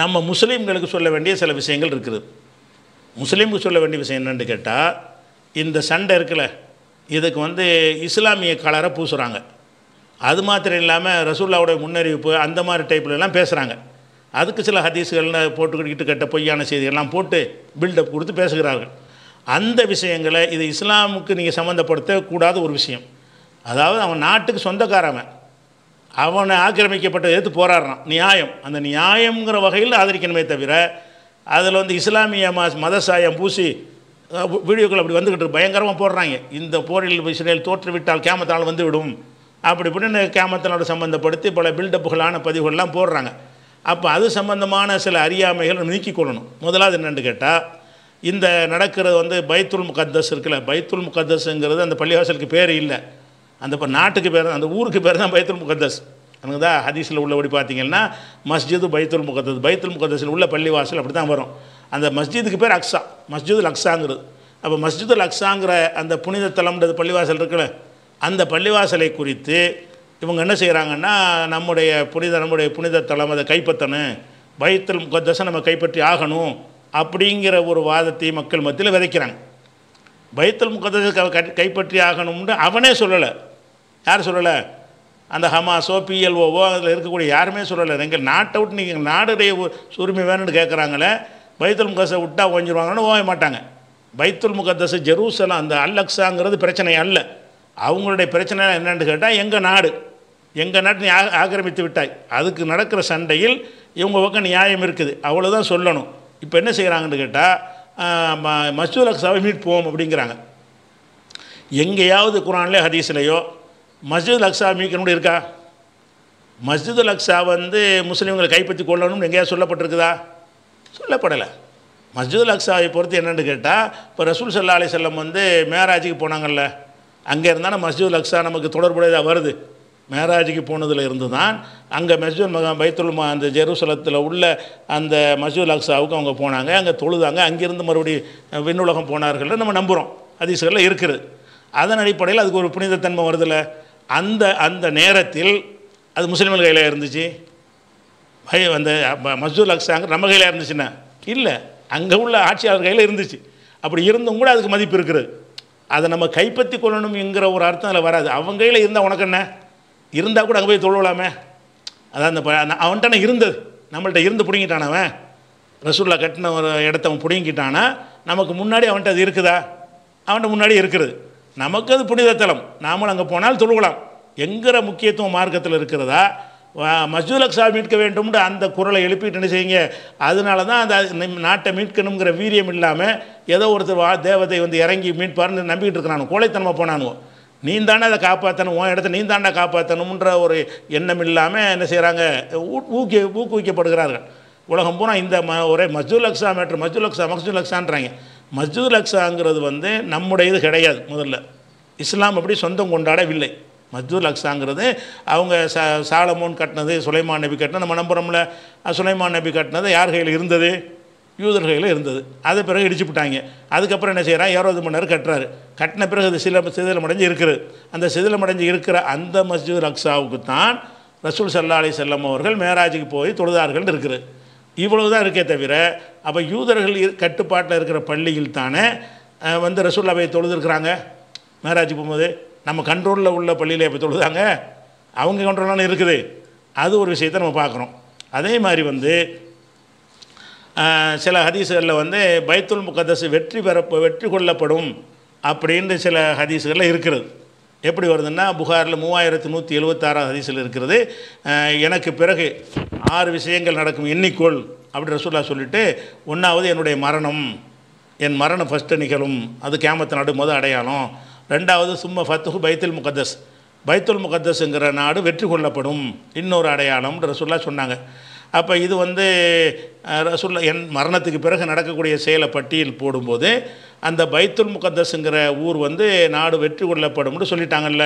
நம்ம முஸ்லீம்களுக்கு சொல்ல வேண்டிய சில விஷயங்கள் இருக்குது முஸ்லீமுக்கு சொல்ல வேண்டிய விஷயம் என்னென்னு கேட்டால் இந்த சண்டை இருக்குல்ல இதுக்கு வந்து இஸ்லாமிய கலரை பூசுகிறாங்க அது மாத்திரம் இல்லாமல் ரசூல்லாவுடைய முன்னறிவிப்பு அந்த மாதிரி டைப்லலாம் பேசுகிறாங்க அதுக்கு சில ஹதீஸுகள்லாம் போட்டுக்கிட்டு கட்ட பொய்யான செய்திகள்லாம் போட்டு பில்டப் கொடுத்து பேசுகிறார்கள் அந்த விஷயங்களை இது இஸ்லாமுக்கு நீங்கள் சம்மந்தப்படுத்த கூடாத ஒரு விஷயம் அதாவது அவன் நாட்டுக்கு சொந்தக்காரவன் அவனை ஆக்கிரமிக்கப்பட்ட எதிர்த்து போராடுறான் நியாயம் அந்த நியாயங்கிற வகையில் ஆதரிக்கணுமே தவிர அதில் வந்து இஸ்லாமிய மத சாயம் பூசி வீடியோக்கள் அப்படி வந்துக்கிட்டு பயங்கரமாக போடுறாங்க இந்த போரில் இஸ்ரேல் தோற்றுவிட்டால் கேமத்தினால் வந்துவிடும் அப்படி இப்படின்னு கேமத்தினோட சம்மந்தப்படுத்தி பல பில்டப்புகளான பதிவுகள்லாம் போடுறாங்க அப்போ அது சம்பந்தமான சில அறியாமைகள் நீக்கிக் கொள்ளணும் முதலாவது என்னென்னு கேட்டால் இந்த நடக்கிறது வந்து பைத்துல் முகத்தஸ் இருக்குல்ல பைத்துல் முகத்தஸுங்கிறது அந்த பள்ளிவாசலுக்கு பேர் இல்லை அந்த இப்போ நாட்டுக்கு பேர் அந்த ஊருக்கு பேர் தான் பைத்துல் முகத்தஸ் அங்கே தான் ஹதீஸில் உள்ளபடி பார்த்தீங்கன்னா மஸ்ஜிது பைத்துல் முகத்தஸ் பைத்துல் முகத்தஸில் உள்ள பள்ளிவாசல் அப்படி தான் வரும் அந்த மஸ்ஜிதுக்கு பேர் அக்ஸா மஸ்ஜிது அக்ஸாங்கிறது அப்போ மஸ்ஜிது அக்ஸாங்கிற அந்த புனித தலம்ன்றது பள்ளிவாசல் இருக்குல்ல அந்த பள்ளிவாசலை குறித்து இவங்க என்ன செய்கிறாங்கன்னா நம்முடைய புனித நம்முடைய புனித தலம் அதை கைப்பற்றணும் பைத்தல் முகத்தசை நம்ம கைப்பற்றி ஆகணும் அப்படிங்கிற ஒரு வாதத்தை மக்கள் மத்தியில் விதைக்கிறாங்க பைத்தல் முகத்தசை கைப்பற்றி ஆகணும்னு அவனே சொல்லலை யார் சொல்லலை அந்த ஹமாஸோ பிஎல்ஓவோ அதில் இருக்கக்கூடிய யாருமே சொல்லலை எங்கள் நாட்டை விட்டு நீங்கள் நாடுடைய உரிமை வேணும்னு கேட்குறாங்களே பைத்துல் முகத்தை விட்டால் கொஞ்சிருவாங்கன்னு ஓய மாட்டாங்க பைத்துல் முகத்தஸ் ஜெருசலம் அந்த அல்லக்ஸாங்கிறது பிரச்சனை அல்ல அவங்களுடைய பிரச்சனை என்னென்னு கேட்டால் எங்கள் நாடு எங்கள் நாட்டை ஆக்கிரமித்து விட்டாய் அதுக்கு நடக்கிற சண்டையில் இவங்க பக்கம் நியாயம் இருக்குது அவ்வளோதான் சொல்லணும் இப்போ என்ன செய்கிறாங்கன்னு கேட்டால் மசூல் அக்ஸாவை மீட் போவோம் அப்படிங்கிறாங்க எங்கேயாவது குரான்லேயோ ஹதீஸ்லேயோ மஸ்ஜித் அக்ஸா மீட்கணும் இருக்கா மஸ்ஜித் அக்ஸா வந்து முஸ்லீம்களை கைப்பற்றி கொள்ளணும்னு எங்கேயா சொல்லப்பட்டிருக்குதா சொல்லப்படலை மஸ்ஜித் அக்ஸாவை பொறுத்து என்னென்னு கேட்டால் இப்போ ரசூல் சல்லா அலி செல்லம் வந்து மேராஜுக்கு போனாங்கல்ல அங்கே இருந்தாலும் மஸ்ஜித் அக்ஸா நமக்கு தொடர்புடையதாக வருது மேராஜுக்கு போனதில் இருந்து தான் அங்கே மஸ்ஜூல் பைத்துல் மா அந்த ஜெருசலத்தில் உள்ள அந்த மஸ்ஜூல் அக்ஸாவுக்கு அவங்க போனாங்க அங்கே தொழுதாங்க அங்கேருந்து மறுபடியும் விண்ணுலகம் போனார்கள் நம்ம நம்புகிறோம் அதிசயில் இருக்குது அதன் அடிப்படையில் அதுக்கு ஒரு புனிதத்தன்மை வருதில்லை அந்த அந்த நேரத்தில் அது முஸ்லீம்கள் கையில் இருந்துச்சு அந்த மசூர் அக்ஸாங்க நம்ம கையில் இருந்துச்சுன்னா இல்லை அங்கே உள்ள ஆட்சியாளர் கையில் இருந்துச்சு அப்படி இருந்தும் கூட அதுக்கு மதிப்பு இருக்கிறது அதை நம்ம கைப்பற்றி கொள்ளணும் என்கிற ஒரு அர்த்தம் அதில் வராது அவங்க கையில் இருந்தால் உனக்கு என்ன இருந்தால் கூட அங்கே போய் தொழுவலாமே அதான் அந்த அவன்கிட்ட இருந்தது நம்மள்கிட்ட இருந்து பிடுங்கிட்டானவன் ரசூல்லா கட்டின ஒரு இடத்த அவன் நமக்கு முன்னாடி அவன்கிட்ட அது இருக்குதா அவன்கிட்ட முன்னாடி இருக்கிறது நமக்கு அது புனித தலம் நாமளும் அங்கே போனால் தொழுகலாம் எங்கிற முக்கியத்துவம் மார்க்கத்தில் இருக்கிறதா மசூல் அக்ஸா மீட்க வேண்டும்னு அந்த குரலை எழுப்பிட்டு என்ன செய்யுங்க அதனால தான் அந்த நாட்டை மீட்கணுங்கிற வீரியம் இல்லாமல் ஏதோ ஒருத்தர் வா தேவதை வந்து இறங்கி மீட்பார்னு நம்பிக்கிட்டு இருக்கிறானு கோழைத்தனமாக போனானுவோ நீ தானே அதை காப்பாற்றணும் உன் இடத்த நீ தாண்டா காப்பாற்றணுன்ற ஒரு எண்ணம் இல்லாமல் என்ன செய்கிறாங்க ஊக்கி ஊக்குவிக்கப்படுகிறார்கள் உலகம் பூரா இந்த ம ஒரே மசூல் மற்றும் மேட்ரு மசூல் மஸ்ஜூத் லக்ஸாங்கிறது வந்து நம்முடைய இது கிடையாது முதல்ல இஸ்லாம் அப்படி சொந்தம் கொண்டாடவில்லை மஸ்ஜூர் அக்ஸாங்கிறது அவங்க ச சாலமோன் கட்டினது சுலைமான் நபி கட்டினது நம்ம நம்புகிறோம்ல சுலைமான் நபி கட்டினது யார் கையில் இருந்தது யூதர் கையில் இருந்தது அது பிறகு இடிச்சு விட்டாங்க அதுக்கப்புறம் என்ன செய்கிறான் இருபது மணி நேரம் கட்டுறாரு கட்டின பிறகு அது சில சிதிலமடைஞ்சு இருக்கிறது அந்த சிதிலமடைஞ்சு இருக்கிற அந்த மஸ்ஜூத் லக்ஸாவுக்கு தான் ரசூல் சல்லா அலி செல்லம் அவர்கள் மேராஜுக்கு போய் தொழுதார்கள் இருக்கிறது இவ்வளவு தான் இருக்கே தவிர அப்போ யூதர்கள் கட்டுப்பாட்டில் இருக்கிற பள்ளியில் தானே வந்து ரசூல்லாவை தொழுதுருக்குறாங்க மேராஜ் போகும்போது நம்ம கண்ட்ரோலில் உள்ள பள்ளியில் இப்போ தொழுதாங்க அவங்க கண்ட்ரோலான இருக்குது அது ஒரு விஷயத்தை நம்ம பார்க்குறோம் அதே மாதிரி வந்து சில ஹதீஸுகளில் வந்து பைத்துல் முகதஸ் வெற்றி பெற வெற்றி கொள்ளப்படும் அப்படின்ற சில ஹதீஸுகளில் இருக்கிறது எப்படி வருதுன்னா புகாரில் மூவாயிரத்து நூற்றி எழுபத்தாறாவது ஹதீஸில் இருக்கிறது எனக்கு பிறகு ஆறு விஷயங்கள் நடக்கும் எண்ணிக்கோள் அப்படி ரசூல்லா சொல்லிவிட்டு ஒன்றாவது என்னுடைய மரணம் என் மரணம் ஃபஸ்ட்டு நிகழும் அது கேமத்து நாடு மொதல் அடையாளம் ரெண்டாவது சும்மா ஃபத்துஹு பைத்துல் முகத்தஸ் பைத்துல் முகத்தஸுங்கிற நாடு வெற்றி கொள்ளப்படும் இன்னொரு அடையாளம்னு ரசுல்லா சொன்னாங்க அப்போ இது வந்து ரசுல்லா என் மரணத்துக்கு பிறகு நடக்கக்கூடிய செயலை பட்டியல் போடும்போது அந்த பைத்துல் முகத்தஸுங்கிற ஊர் வந்து நாடு வெற்றி கொள்ளப்படும்னு சொல்லிட்டாங்கல்ல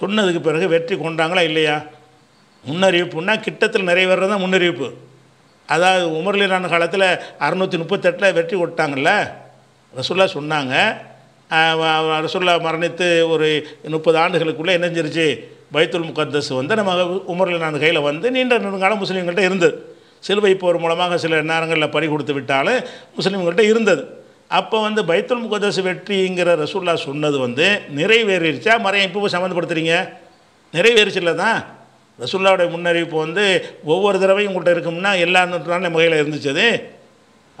சொன்னதுக்கு பிறகு வெற்றி கொண்டாங்களா இல்லையா முன்னறிவிப்புன்னா கிட்டத்தில் நிறைவேறது தான் முன்னறிவிப்பு அதாவது உமர்லீலான காலத்தில் அறுநூற்றி முப்பத்தெட்டில் வெற்றி கொட்டாங்கல்ல ரசுல்லா சொன்னாங்க ரசுல்லா மரணித்து ஒரு முப்பது ஆண்டுகளுக்குள்ளே இணைஞ்சிருச்சு பைத்துல் முகந்தஸ் வந்து நம்ம உமர்லீலான கையில் வந்து நீண்ட நெடுங்காலம் முஸ்லீம்கள்ட்ட இருந்தது சிலுவை போர் மூலமாக சில நேரங்களில் பறி கொடுத்து விட்டாலும் முஸ்லீம்கள்ட்ட இருந்தது அப்போ வந்து பைத்துல் முகதஸ் வெற்றிங்கிற ரசூல்லா சொன்னது வந்து நிறைவேறிடுச்சா மறையும் இப்போ சம்மந்தப்படுத்துகிறீங்க நிறைவேறிச்சில்ல தான் ரசுல்லாவுடைய முன்னறிவிப்பு வந்து ஒவ்வொரு தடவையும் உங்கள்கிட்ட இருக்கும்னா எல்லா நூற்றாண்டு முகையில் இருந்துச்சது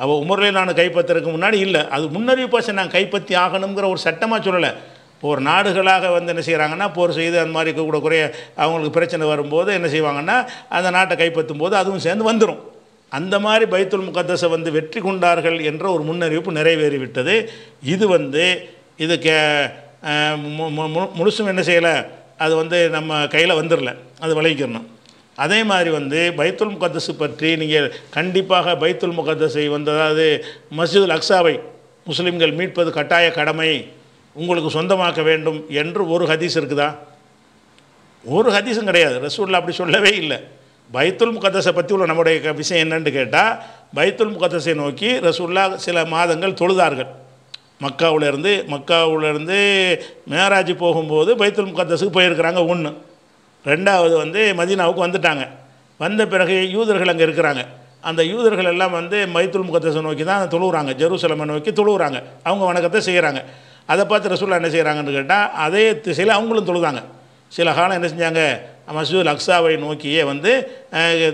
அவள் உமரில் நான் கைப்பற்றுறதுக்கு முன்னாடி இல்லை அது முன்னறிவிப்பாசை நான் கைப்பற்றி ஆகணுங்கிற ஒரு சட்டமாக சொல்லலை இப்போ ஒரு நாடுகளாக வந்து என்ன செய்கிறாங்கன்னா போர் செய்து அந்த மாதிரி கூட குறைய அவங்களுக்கு பிரச்சனை வரும்போது என்ன செய்வாங்கன்னா அந்த நாட்டை கைப்பற்றும் போது அதுவும் சேர்ந்து வந்துடும் அந்த மாதிரி பைத்துல் முகத்தசை வந்து வெற்றி கொண்டார்கள் என்ற ஒரு முன்னறிவிப்பு நிறைவேறிவிட்டது இது வந்து இது கே முழுசும் என்ன செய்யலை அது வந்து நம்ம கையில் வந்துடல அது விளைவிக்கணும் அதே மாதிரி வந்து பைத்துல் முகத்தசு பற்றி நீங்கள் கண்டிப்பாக பைத்துல் முகத்தசை வந்து அதாவது மஸ்ஜிதுல் அக்ஸாவை முஸ்லீம்கள் மீட்பது கட்டாய கடமை உங்களுக்கு சொந்தமாக்க வேண்டும் என்று ஒரு ஹதீஸ் இருக்குதா ஒரு ஹதீஸும் கிடையாது ரசூலில் அப்படி சொல்லவே இல்லை பைத்துல் முகத்தஸை பற்றி உள்ள நம்முடைய விஷயம் என்னென்னு கேட்டால் பைத்துல் முகத்தஸை நோக்கி ரசூல்லா சில மாதங்கள் தொழுதார்கள் மக்காவிலேருந்து மக்காவிலேருந்து மேராஜ் போகும்போது பைத்துல் முகத்தஸுக்கு போயிருக்கிறாங்க ஒன்று ரெண்டாவது வந்து மதீனாவுக்கு வந்துட்டாங்க வந்த பிறகு யூதர்கள் அங்கே இருக்கிறாங்க அந்த யூதர்கள் எல்லாம் வந்து மைத்துல் முகத்தஸை நோக்கி தான் தொழுகிறாங்க ஜெருசலமை நோக்கி தொழுகிறாங்க அவங்க வணக்கத்தை செய்கிறாங்க அதை பார்த்து ரசூல்லா என்ன செய்கிறாங்கன்னு கேட்டால் அதே திசையில் அவங்களும் தொழுதாங்க சில காலம் என்ன செஞ்சாங்க மசூத் லக்ஸாவை நோக்கியே வந்து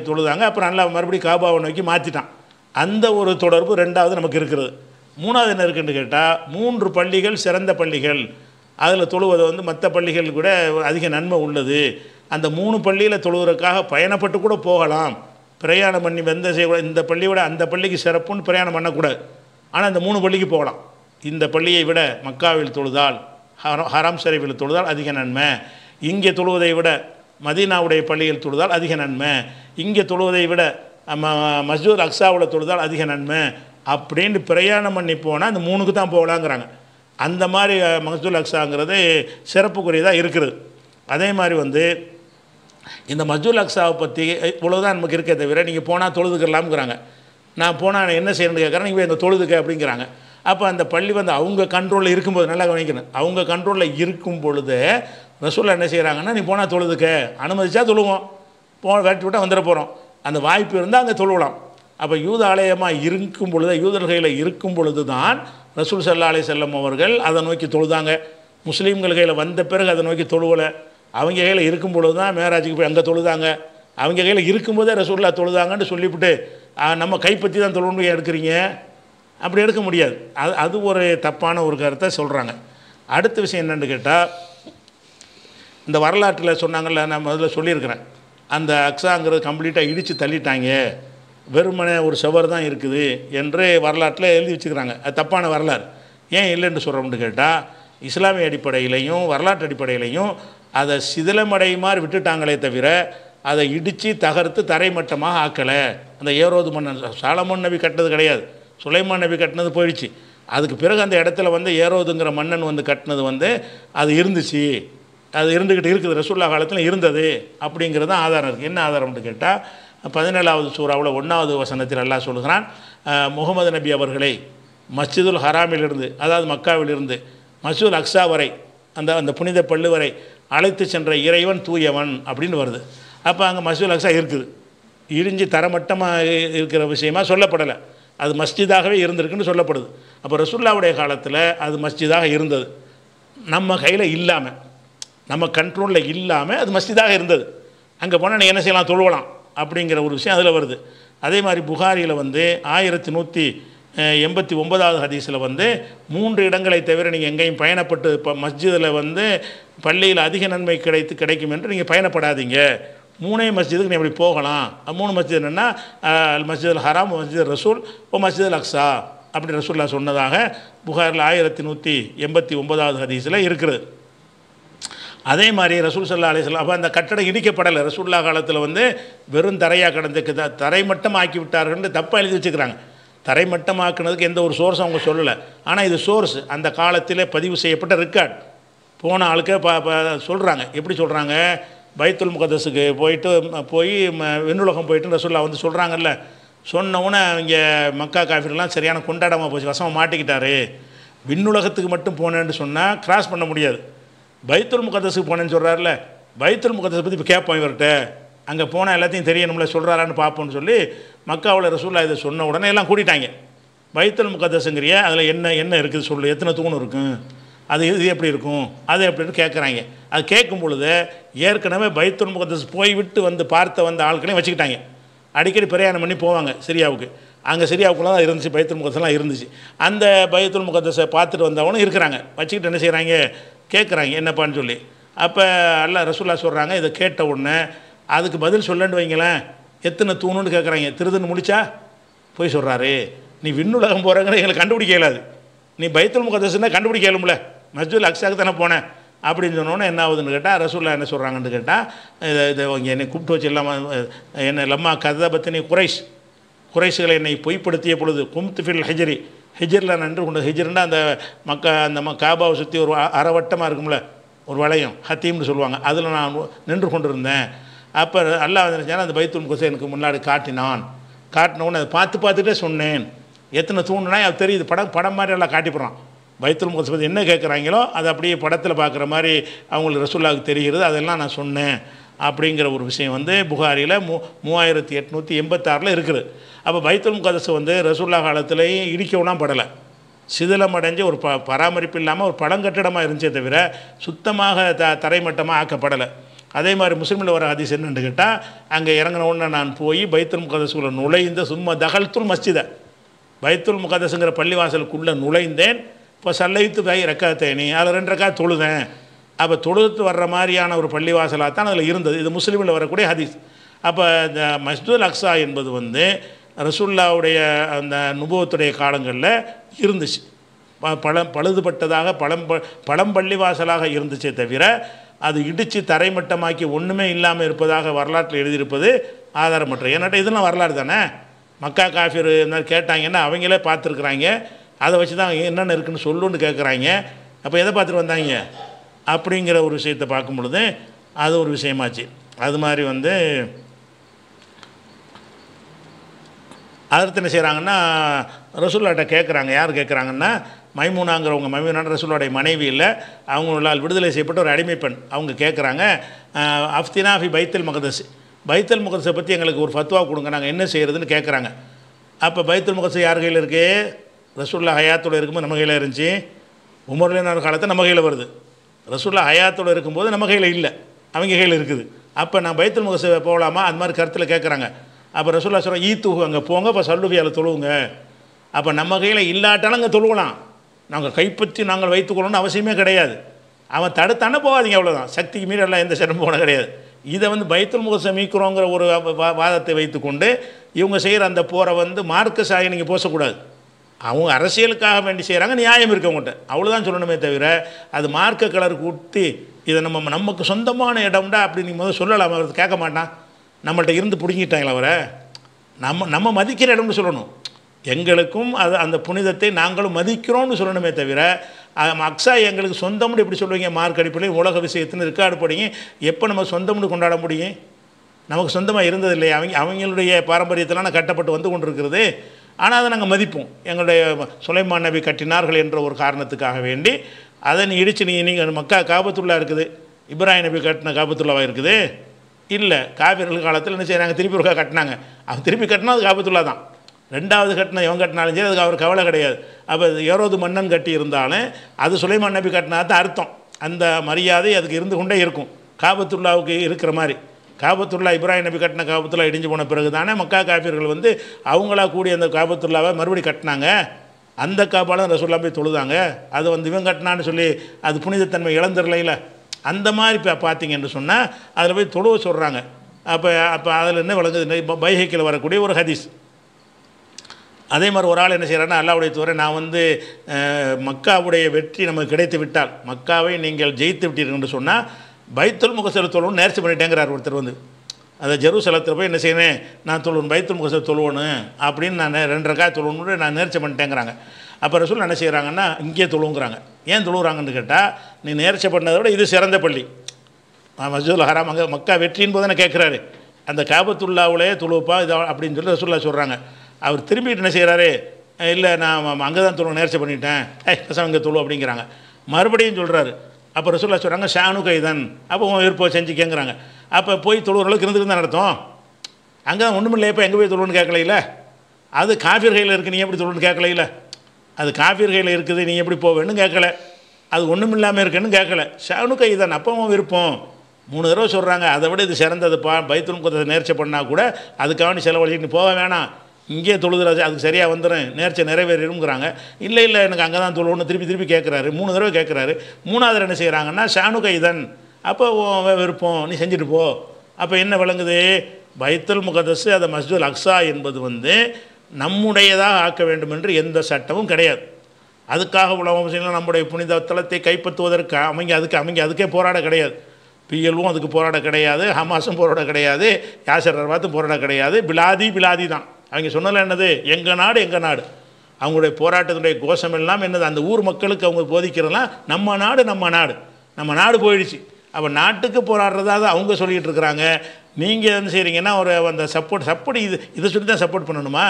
தொழுதாங்க அப்புறம் நல்லா மறுபடியும் காபாவை நோக்கி மாற்றிட்டான் அந்த ஒரு தொடர்பு ரெண்டாவது நமக்கு இருக்கிறது மூணாவது என்ன இருக்குன்னு கேட்டால் மூன்று பள்ளிகள் சிறந்த பள்ளிகள் அதில் தொழுவது வந்து மற்ற பள்ளிகள் கூட அதிக நன்மை உள்ளது அந்த மூணு பள்ளியில் தொழுவதற்காக பயணப்பட்டு கூட போகலாம் பிரயாணம் பண்ணி வந்த செய்யக்கூடாது இந்த பள்ளியோட அந்த பள்ளிக்கு சிறப்புன்னு பிரயாணம் பண்ணக்கூடாது ஆனால் அந்த மூணு பள்ளிக்கு போகலாம் இந்த பள்ளியை விட மக்காவில் தொழுதால் ஹரம் ஹராம் சரிவில் தொழுதால் அதிக நன்மை இங்கே தொழுவதை விட மதீனாவுடைய பள்ளியில் தொழுதால் அதிக நன்மை இங்கே தொழுவதை விட ம மஸ்ஜூத் அக்ஸாவில் தொழுதால் அதிக நன்மை அப்படின்னு பிரயாணம் பண்ணி போனால் அந்த மூணுக்கு தான் போகலாங்கிறாங்க அந்த மாதிரி மஹசூல் அக்ஸாங்கிறது சிறப்புக்குரியதாக இருக்கிறது அதே மாதிரி வந்து இந்த மஜூல் அக்ஸாவை பற்றி இவ்வளோதான் நமக்கு இருக்கே தவிர நீங்கள் போனால் தொழுதுக்கிறலாம்ங்கிறாங்க நான் போனால் என்ன செய்யணும்னு கேட்குறேன் நீங்கள் இந்த தொழுதுக்கு அப்படிங்கிறாங்க அப்போ அந்த பள்ளி வந்து அவங்க கண்ட்ரோலில் இருக்கும்போது நல்லா கவனிக்கணும் அவங்க கண்ட்ரோலில் இருக்கும் பொழுது ரசூலில் என்ன செய்கிறாங்கன்னா நீ போனால் தொழுதுக்கு அனுமதிச்சா தொழுவோம் போ வெட்டி விட்டால் வந்துட போகிறோம் அந்த வாய்ப்பு இருந்தால் அங்கே தொழுவலாம் அப்போ யூத ஆலயமாக இருக்கும் பொழுது யூதர்கையில் இருக்கும் பொழுது தான் ரசூல் செல்லா அலை செல்லம் அவர்கள் அதை நோக்கி தொழுதாங்க முஸ்லீம்கள் கையில் வந்த பிறகு அதை நோக்கி தொழுவலை அவங்க கையில் இருக்கும் பொழுது தான் மேராஜுக்கு போய் அங்கே தொழுதாங்க அவங்க கையில் இருக்கும்போதே ரசூல்லா தொழுதாங்கன்னு சொல்லிவிட்டு நம்ம கைப்பற்றி தான் தொழுன்னு எடுக்கிறீங்க அப்படி எடுக்க முடியாது அது அது ஒரு தப்பான ஒரு கருத்தை சொல்கிறாங்க அடுத்த விஷயம் என்னென்னு கேட்டால் இந்த வரலாற்றில் சொன்னாங்கள்ல நான் முதல்ல சொல்லியிருக்கிறேன் அந்த அக்ஸாங்கிறது கம்ப்ளீட்டாக இடித்து தள்ளிட்டாங்க வெறுமனே ஒரு செவர் தான் இருக்குது என்று வரலாற்றில் எழுதி வச்சுக்கிறாங்க அது தப்பான வரலாறு ஏன் இல்லைன்னு சொல்கிறோம்னு கேட்டால் இஸ்லாமிய அடிப்படையிலையும் வரலாற்று அடிப்படையிலையும் அதை சிதிலமடை மாதிரி விட்டுட்டாங்களே தவிர அதை இடித்து தகர்த்து தரைமட்டமாக ஆக்கலை அந்த ஏரோது மன்னன் சாலமோன் நபி கட்டினது கிடையாது சுலைமான் நபி கட்டினது போயிடுச்சு அதுக்கு பிறகு அந்த இடத்துல வந்து ஏரோதுங்கிற மன்னன் வந்து கட்டினது வந்து அது இருந்துச்சு அது இருந்துக்கிட்டு இருக்குது ரசூல்லா காலத்தில் இருந்தது அப்படிங்கிறது தான் ஆதாரம் இருக்குது என்ன ஆதாரம்னு கேட்டால் பதினேழாவது சூறாவில் ஒன்றாவது வசனத்தில் எல்லாம் சொல்கிறான் முகமது நபி அவர்களை மஸ்ஜிதுல் ஹராமிலிருந்து அதாவது மக்காவிலிருந்து மசூல் அக்ஸா வரை அந்த அந்த புனித பள்ளு வரை அழைத்து சென்ற இறைவன் தூயவன் அப்படின்னு வருது அப்போ அங்கே மசூல் அக்ஸா இருக்குது இடிஞ்சு தரமட்டமாக இருக்கிற விஷயமாக சொல்லப்படலை அது மஸ்ஜிதாகவே இருந்திருக்குன்னு சொல்லப்படுது அப்போ ரசுல்லாவுடைய காலத்தில் அது மஸ்ஜிதாக இருந்தது நம்ம கையில் இல்லாமல் நம்ம கண்ட்ரோலில் இல்லாமல் அது மஸ்ஜிதாக இருந்தது அங்கே போனால் நீங்கள் என்ன செய்யலாம் தொழுவலாம் அப்படிங்கிற ஒரு விஷயம் அதில் வருது அதே மாதிரி புகாரியில் வந்து ஆயிரத்தி நூற்றி எண்பத்தி ஒன்பதாவது ஹதீஸில் வந்து மூன்று இடங்களை தவிர நீங்கள் எங்கேயும் பயணப்பட்டு இப்போ மஸ்ஜிதில் வந்து பள்ளியில் அதிக நன்மை கிடைத்து கிடைக்கும் என்று நீங்கள் பயணப்படாதீங்க மூணே மஸ்ஜிதுக்கு நீ எப்படி போகலாம் மூணு மஸ்ஜித் என்னென்னா மஸ்ஜித் அல் ஹராம் மஸ்ஜித் ரசூல் இப்போ மஸ்ஜித் அல் அக்ஸா அப்படி ரசூல்லா சொன்னதாக புகாரில் ஆயிரத்தி நூற்றி எண்பத்தி ஒன்பதாவது ஹதீஸில் இருக்கிறது அதே மாதிரி ரசூல் சல்லா அலிஸ்லாம் அப்போ அந்த கட்டடம் இடிக்கப்படலை ரசூல்லா காலத்தில் வந்து வெறும் தரையாக கிடந்துக்கு த தரை மட்டம் ஆக்கி விட்டார்கள்னு தப்பாக எழுதி வச்சுக்கிறாங்க தரை மட்டமாக்குனதுக்கு எந்த ஒரு சோர்ஸும் அவங்க சொல்லலை ஆனால் இது சோர்ஸ் அந்த காலத்தில் பதிவு செய்யப்பட்ட ரெக்கார்ட் போன ஆளுக்கே ப சொல்கிறாங்க எப்படி சொல்கிறாங்க பைத்துல் முகதஸுக்கு போயிட்டு போய் விண்ணுலகம் போயிட்டு ரசூல்லா வந்து சொல்கிறாங்கல்ல சொன்னவுன்னே இங்கே மக்கா காஃபிலாம் சரியான கொண்டாடமாக போச்சு வசமாக மாட்டிக்கிட்டாரு விண்ணுலகத்துக்கு மட்டும் போனேன்னு சொன்னால் கிராஸ் பண்ண முடியாது பைத்துல் முகத்தஸுக்கு போனேன்னு சொல்கிறார்ல பைத்துல் முகத்தஸை பற்றி இப்போ கேட்போம் இவர்கிட்ட அங்கே போனால் எல்லாத்தையும் தெரியணும்ல சொல்கிறாரான்னு பார்ப்போம்னு சொல்லி மக்காவில் ரசூல்லா இதை சொன்ன உடனே எல்லாம் கூட்டிட்டாங்க பைத்தல் முகத்தசுங்கிறிய அதில் என்ன என்ன இருக்குது சொல்லு எத்தனை தூண் இருக்கும் அது இது எப்படி இருக்கும் அது எப்படின்னு கேட்குறாங்க அது கேட்கும் பொழுது ஏற்கனவே பைத்துல் முகதஸ் போய் விட்டு வந்து பார்த்த வந்த ஆட்களையும் வச்சுக்கிட்டாங்க அடிக்கடி பிரயாணம் பண்ணி போவாங்க சிரியாவுக்கு அங்கே சிரியாவுக்குள்ளே தான் இருந்துச்சு பைத்துல் முகத்தெல்லாம் இருந்துச்சு அந்த பைத்துல் முகத்தஸை பார்த்துட்டு வந்தவனும் இருக்கிறாங்க வச்சுக்கிட்டு என்ன செய்கிறாங்க கேட்குறாங்க என்னப்பான்னு சொல்லி அப்போ அல்ல ரசூல்லா சொல்கிறாங்க இதை கேட்ட உடனே அதுக்கு பதில் சொல்லன்னு வைங்களேன் எத்தனை தூணுன்னு கேட்குறாங்க திருதுன்னு முடிச்சா போய் சொல்கிறாரு நீ விண்ணுலகம் போகிறாங்கன்னு எங்களை கண்டுபிடிக்க இயலாது நீ பைத்தல் முகதசுன்னா கண்டுபிடிக்க இயலும்ல மஸ்ஜூல் அக்ஸாக்கு தானே போனேன் அப்படின்னு சொன்னோன்னே என்ன ஆகுதுன்னு கேட்டால் ரசூல்லா என்ன சொல்கிறாங்கன்னு கேட்டால் இதை இதை என்னை கூப்பிட்டு வச்சு இல்லாமல் என்னை லம்மா கதை பத்தினி குறைஷ் குறைசுகளை என்னை பொய்ப்படுத்திய பொழுது கும்து ஃபில் ஹஜரி ஹிஜரில் நின்று கொண்டு ஹிஜர்னா அந்த மக்க அந்த ம காபாவை சுற்றி ஒரு அறவட்டமாக இருக்கும்ல ஒரு வளையம் ஹத்தீம்னு சொல்லுவாங்க அதில் நான் நின்று கொண்டிருந்தேன் அப்போ அல்லா நினச்சாலும் அந்த பைத்துல் குசேனுக்கு முன்னாடி காட்டினான் உடனே அதை பார்த்து பார்த்துட்டே சொன்னேன் எத்தனை தூண்டுனா அது தெரியுது படம் படம் மாதிரி எல்லாம் காட்டிப்படுறான் பைத்துல் பற்றி என்ன கேட்குறாங்களோ அது அப்படியே படத்தில் பார்க்குற மாதிரி அவங்களுக்கு ரசுல்லாவுக்கு தெரிகிறது அதெல்லாம் நான் சொன்னேன் அப்படிங்கிற ஒரு விஷயம் வந்து புகாரியில் மூ மூவாயிரத்தி எட்நூற்றி எண்பத்தாறில் இருக்குது அப்போ பைத்துல் முகதஸ் வந்து ரசூல்லா காலத்துலேயும் இடிக்கவும்லாம் படலை சிதிலம் அடைஞ்சு ஒரு ப பராமரிப்பு இல்லாமல் ஒரு பழங்கட்டிடமாக இருந்துச்சே தவிர சுத்தமாக த தரைமட்டமாக ஆக்கப்படலை அதே மாதிரி முஸ்லீமில் வர ஆதிசு என்னென்னு கேட்டால் அங்கே உடனே நான் போய் பைத்துல் முகதசுக்குள்ள நுழைந்த சும்மா தகல்துல் மஸ்ஜிதை பைத்துல் முகதஸுங்கிற பள்ளிவாசலுக்குள்ளே நுழைந்தேன் இப்போ சல்லைத்து பை ரெக்காத்தேனி அதில் ரெண்டு ரெக்கா தொழுதேன் அப்போ தொழுத்து வர்ற மாதிரியான ஒரு பள்ளிவாசலாக தான் அதில் இருந்தது இது முஸ்லீமில் வரக்கூடிய ஹதீஸ் அப்போ இந்த மஸ்தூல் அக்ஸா என்பது வந்து ரசுல்லாவுடைய அந்த அனுபவத்துடைய காலங்களில் இருந்துச்சு பழம் பழுதுபட்டதாக பழம் பழம் பள்ளிவாசலாக இருந்துச்சே தவிர அது இடித்து தரைமட்டமாக்கி ஒன்றுமே இல்லாமல் இருப்பதாக வரலாற்றில் எழுதியிருப்பது ஆதாரமற்ற ஏன்னாட்ட இதெல்லாம் வரலாறு தானே மக்கா காஃபிர் என்ன கேட்டாங்கன்னா அவங்களே பார்த்துருக்குறாங்க அதை வச்சு தான் என்னென்ன இருக்குன்னு சொல்லுன்னு கேட்குறாங்க அப்போ எதை பார்த்துட்டு வந்தாங்க அப்படிங்கிற ஒரு விஷயத்தை பார்க்கும் பொழுது அது ஒரு விஷயமாச்சு அது மாதிரி வந்து அதற்கு என்ன செய்கிறாங்கன்னா ரசூல்லாட்ட கேட்குறாங்க யார் கேட்குறாங்கன்னா மைமூனாங்கிறவங்க மைமூனான ரசூலோடைய மனைவி இல்லை அவங்களால் விடுதலை செய்யப்பட்ட ஒரு அடிமை பெண் அவங்க கேட்குறாங்க அஃப்தினாஃபி ஃபி பைத்தல் முகதஸ் பைத்தல் முகதஸை பற்றி எங்களுக்கு ஒரு ஃபத்வா கொடுங்க நாங்கள் என்ன செய்கிறதுன்னு கேட்குறாங்க அப்போ பைத்தல் முகதஸ் யார் கையில் இருக்குது ரசூல்லா ஹயாத்தோடு இருக்கும்போது நம்ம கையில் இருந்துச்சு உமர்லினார் காலத்தை நம்ம கையில் வருது ரசூல்லா ஹயாத்தோடு இருக்கும்போது நம்ம கையில் இல்லை அவங்க கையில் இருக்குது அப்போ நான் பைத்தல் முகசை போகலாமா அந்த மாதிரி கருத்தில் கேட்குறாங்க அப்போ ரசூல்லா சொல்கிறோம் ஈத்துகு அங்கே போங்க அப்போ சல்லுவியால் தொழுவுங்க அப்போ நம்ம கையில் இல்லாட்டாலும் அங்கே தொழுவலாம் நாங்கள் கைப்பற்றி நாங்கள் வைத்துக்கொள்ளணும்னு அவசியமே கிடையாது அவன் தடுத்தானே போகாதீங்க அவ்வளோதான் சக்திக்கு மீறி எல்லாம் எந்த சிரமம் போன கிடையாது இதை வந்து பைத்துல் முகசம் மீக்கிறோங்கிற ஒரு வாதத்தை வைத்துக்கொண்டு இவங்க செய்கிற அந்த போரை வந்து மார்க்க சாகி நீங்கள் போசக்கூடாது அவங்க அரசியலுக்காக வேண்டி செய்கிறாங்க நியாயம் இருக்கவங்கள்ட்ட அவ்வளோதான் சொல்லணுமே தவிர அது மார்க்க கலர் கூட்டி இதை நம்ம நமக்கு சொந்தமான இடம்டா அப்படின்னு நீங்கள் சொல்லலாம் அவர் கேட்க மாட்டான் நம்மள்கிட்ட இருந்து பிடுங்கிட்டாங்களே அவரை நம்ம நம்ம மதிக்கிற இடம்னு சொல்லணும் எங்களுக்கும் அது அந்த புனிதத்தை நாங்களும் மதிக்கிறோம்னு சொல்லணுமே தவிர அக்ஸா எங்களுக்கு சொந்தம்னு எப்படி சொல்லுவீங்க மார்க் அடிப்படையில் உலக விஷயத்துன்னு ரெக்கார்டு போடுங்க எப்போ நம்ம சொந்தம்னு கொண்டாட முடியும் நமக்கு சொந்தமாக இருந்தது இல்லையா அவங்க அவங்களுடைய பாரம்பரியத்திலான கட்டப்பட்டு வந்து கொண்டிருக்கிறது ஆனால் அதை நாங்கள் மதிப்போம் எங்களுடைய சுலைமான் நபி கட்டினார்கள் என்ற ஒரு காரணத்துக்காக வேண்டி அதை நீ இடிச்சு நீங்கள் நீங்கள் மக்கா காபத்துள்ளா இருக்குது இப்ராஹிம் நபி கட்டின காபத்துள்ளாவாக இருக்குது இல்லை காவிர்கள் காலத்தில் என்ன செய்கிறாங்க திருப்பி ஒருக்கா கட்டினாங்க அவன் திருப்பி கட்டினா அது காபத்துள்ளா தான் ரெண்டாவது கட்டின எவன் கட்டினாலும் சரி அதுக்கு அவர் கவலை கிடையாது அப்போ ஏரோது மன்னன் கட்டி இருந்தாலும் அது சுலைமான் நபி கட்டினா தான் அர்த்தம் அந்த மரியாதை அதுக்கு இருந்து கொண்டே இருக்கும் காபத்துள்ளாவுக்கு இருக்கிற மாதிரி காபத்துல்லா இப்ராஹிம் நபி கட்டின காபத்துள்ளா இடிஞ்சு போன பிறகு தானே மக்கா காப்பீர்கள் வந்து அவங்களா கூடி அந்த காபத்துல்லாவை மறுபடி கட்டினாங்க அந்த காப்பாலும் ரசூல்லா போய் தொழுதாங்க அது வந்து இவன் கட்டினான்னு சொல்லி அது புனிதத்தன்மை இழந்துடல அந்த மாதிரி இப்போ பார்த்தீங்கன்னு சொன்னால் அதில் போய் தொழுவ சொல்கிறாங்க அப்போ அப்போ அதில் என்ன விளங்குது பைஹைக்கில் வரக்கூடிய ஒரு ஹதீஸ் அதே மாதிரி ஒரு ஆள் என்ன செய்கிறாருன்னா அல்லாவுடைய துறை நான் வந்து மக்காவுடைய வெற்றி நமக்கு கிடைத்து விட்டால் மக்காவை நீங்கள் ஜெயித்து விட்டீர்கள் என்று சொன்னால் பைத்துல் முகசல் தொழுவன் நேர்ச்சி பண்ணிட்டேங்கிறார் ஒருத்தர் வந்து அதை ஜெருசலத்தில் போய் என்ன செய்யணும் நான் தொழுவன் பைத்துல் முகசல் தொழுவனு அப்படின்னு நான் ரெண்டரை காய் தொழுவனு நான் நேர்ச்சி பண்ணிட்டேங்கிறாங்க அப்போ ரசூல் என்ன செய்கிறாங்கன்னா இங்கேயே தொழுவுங்கிறாங்க ஏன் தொழுவுறாங்கன்னு கேட்டால் நீ நேர்ச்சி பண்ணதை விட இது சிறந்த பள்ளி மசூல் ஹராம் அங்கே மக்கா வெற்றின்னு போது கேட்குறாரு அந்த காபத்துல்லாவிலே துளுப்பா இதா அப்படின்னு சொல்லி ரசூல்லா சொல்கிறாங்க அவர் திரும்பிட்டு என்ன செய்கிறாரு இல்லை நான் அங்கே தான் தொழு நேர்ச்சி பண்ணிட்டேன் ஏய் பசங்க அங்கே தொழு அப்படிங்கிறாங்க மறுபடியும் சொல்கிறாரு அப்போ ரசூல்லா சொல்கிறாங்க ஷானு கைதன் அப்போ உன் விருப்பம் செஞ்சுக்கேங்கிறாங்க அப்போ போய் தொழுவுறளவுக்கு இருந்துட்டு தான் நடத்தும் அங்கே தான் ஒன்றுமில்லையப்போ எங்கே போய் தொழுன்னு இல்லை அது காஃபியர் கையில் இருக்கு நீ எப்படி தொழுன்னு கேட்கலையில அது காஃபீர் கையில் இருக்குது நீ எப்படி போவேன்னு கேட்கல அது ஒன்றும் இல்லாமல் இருக்குன்னு கேட்கல ஷானு கை தான் அப்பவும் விருப்பம் மூணு தடவை சொல்கிறாங்க அதை விட இது பா பைத்தூன் குத்தத்தை நேர்ச்சி பண்ணால் கூட அதுக்காக செலவழிச்சுட்டு போக வேணாம் இங்கேயே தொழுதுராஜ் அதுக்கு சரியாக வந்துடும் நேர்ச்சை நிறைவேறிடுங்கிறாங்க இல்லை இல்லை எனக்கு அங்கே தான் தொழுவோன்னு திருப்பி திருப்பி கேட்குறாரு மூணு தடவை கேட்குறாரு மூணாவது என்ன செய்கிறாங்கன்னா ஷானு கைதன் அப்போ விருப்பம் நீ செஞ்சுட்டு போ அப்போ என்ன விளங்குது பைத்தல் முகதஸ் அதை மஸ்ஜூல் அக்ஸா என்பது வந்து நம்முடையதாக ஆக்க வேண்டும் என்று எந்த சட்டமும் கிடையாது அதுக்காக உலகம் செய்யலாம் நம்முடைய புனித தளத்தை கைப்பற்றுவதற்கு அவங்க அதுக்கு அவங்க அதுக்கே போராட கிடையாது பிஎல்வும் அதுக்கு போராட கிடையாது ஹமாஸும் போராட கிடையாது யாசர் அர்வாத்தும் போராட கிடையாது பிலாதி பிலாதி தான் அவங்க சொன்னதில் என்னது எங்கள் நாடு எங்கள் நாடு அவங்களுடைய போராட்டத்தினுடைய கோஷம் எல்லாம் என்னது அந்த ஊர் மக்களுக்கு அவங்க போதிக்கிறதெல்லாம் நம்ம நாடு நம்ம நாடு நம்ம நாடு போயிடுச்சு அப்போ நாட்டுக்கு போராடுறதாக அவங்க சொல்லிகிட்டு இருக்கிறாங்க நீங்கள் என்ன செய்கிறீங்கன்னா ஒரு அந்த சப்போர்ட் சப்போர்ட் இது இதை சொல்லி தான் சப்போர்ட் பண்ணணுமா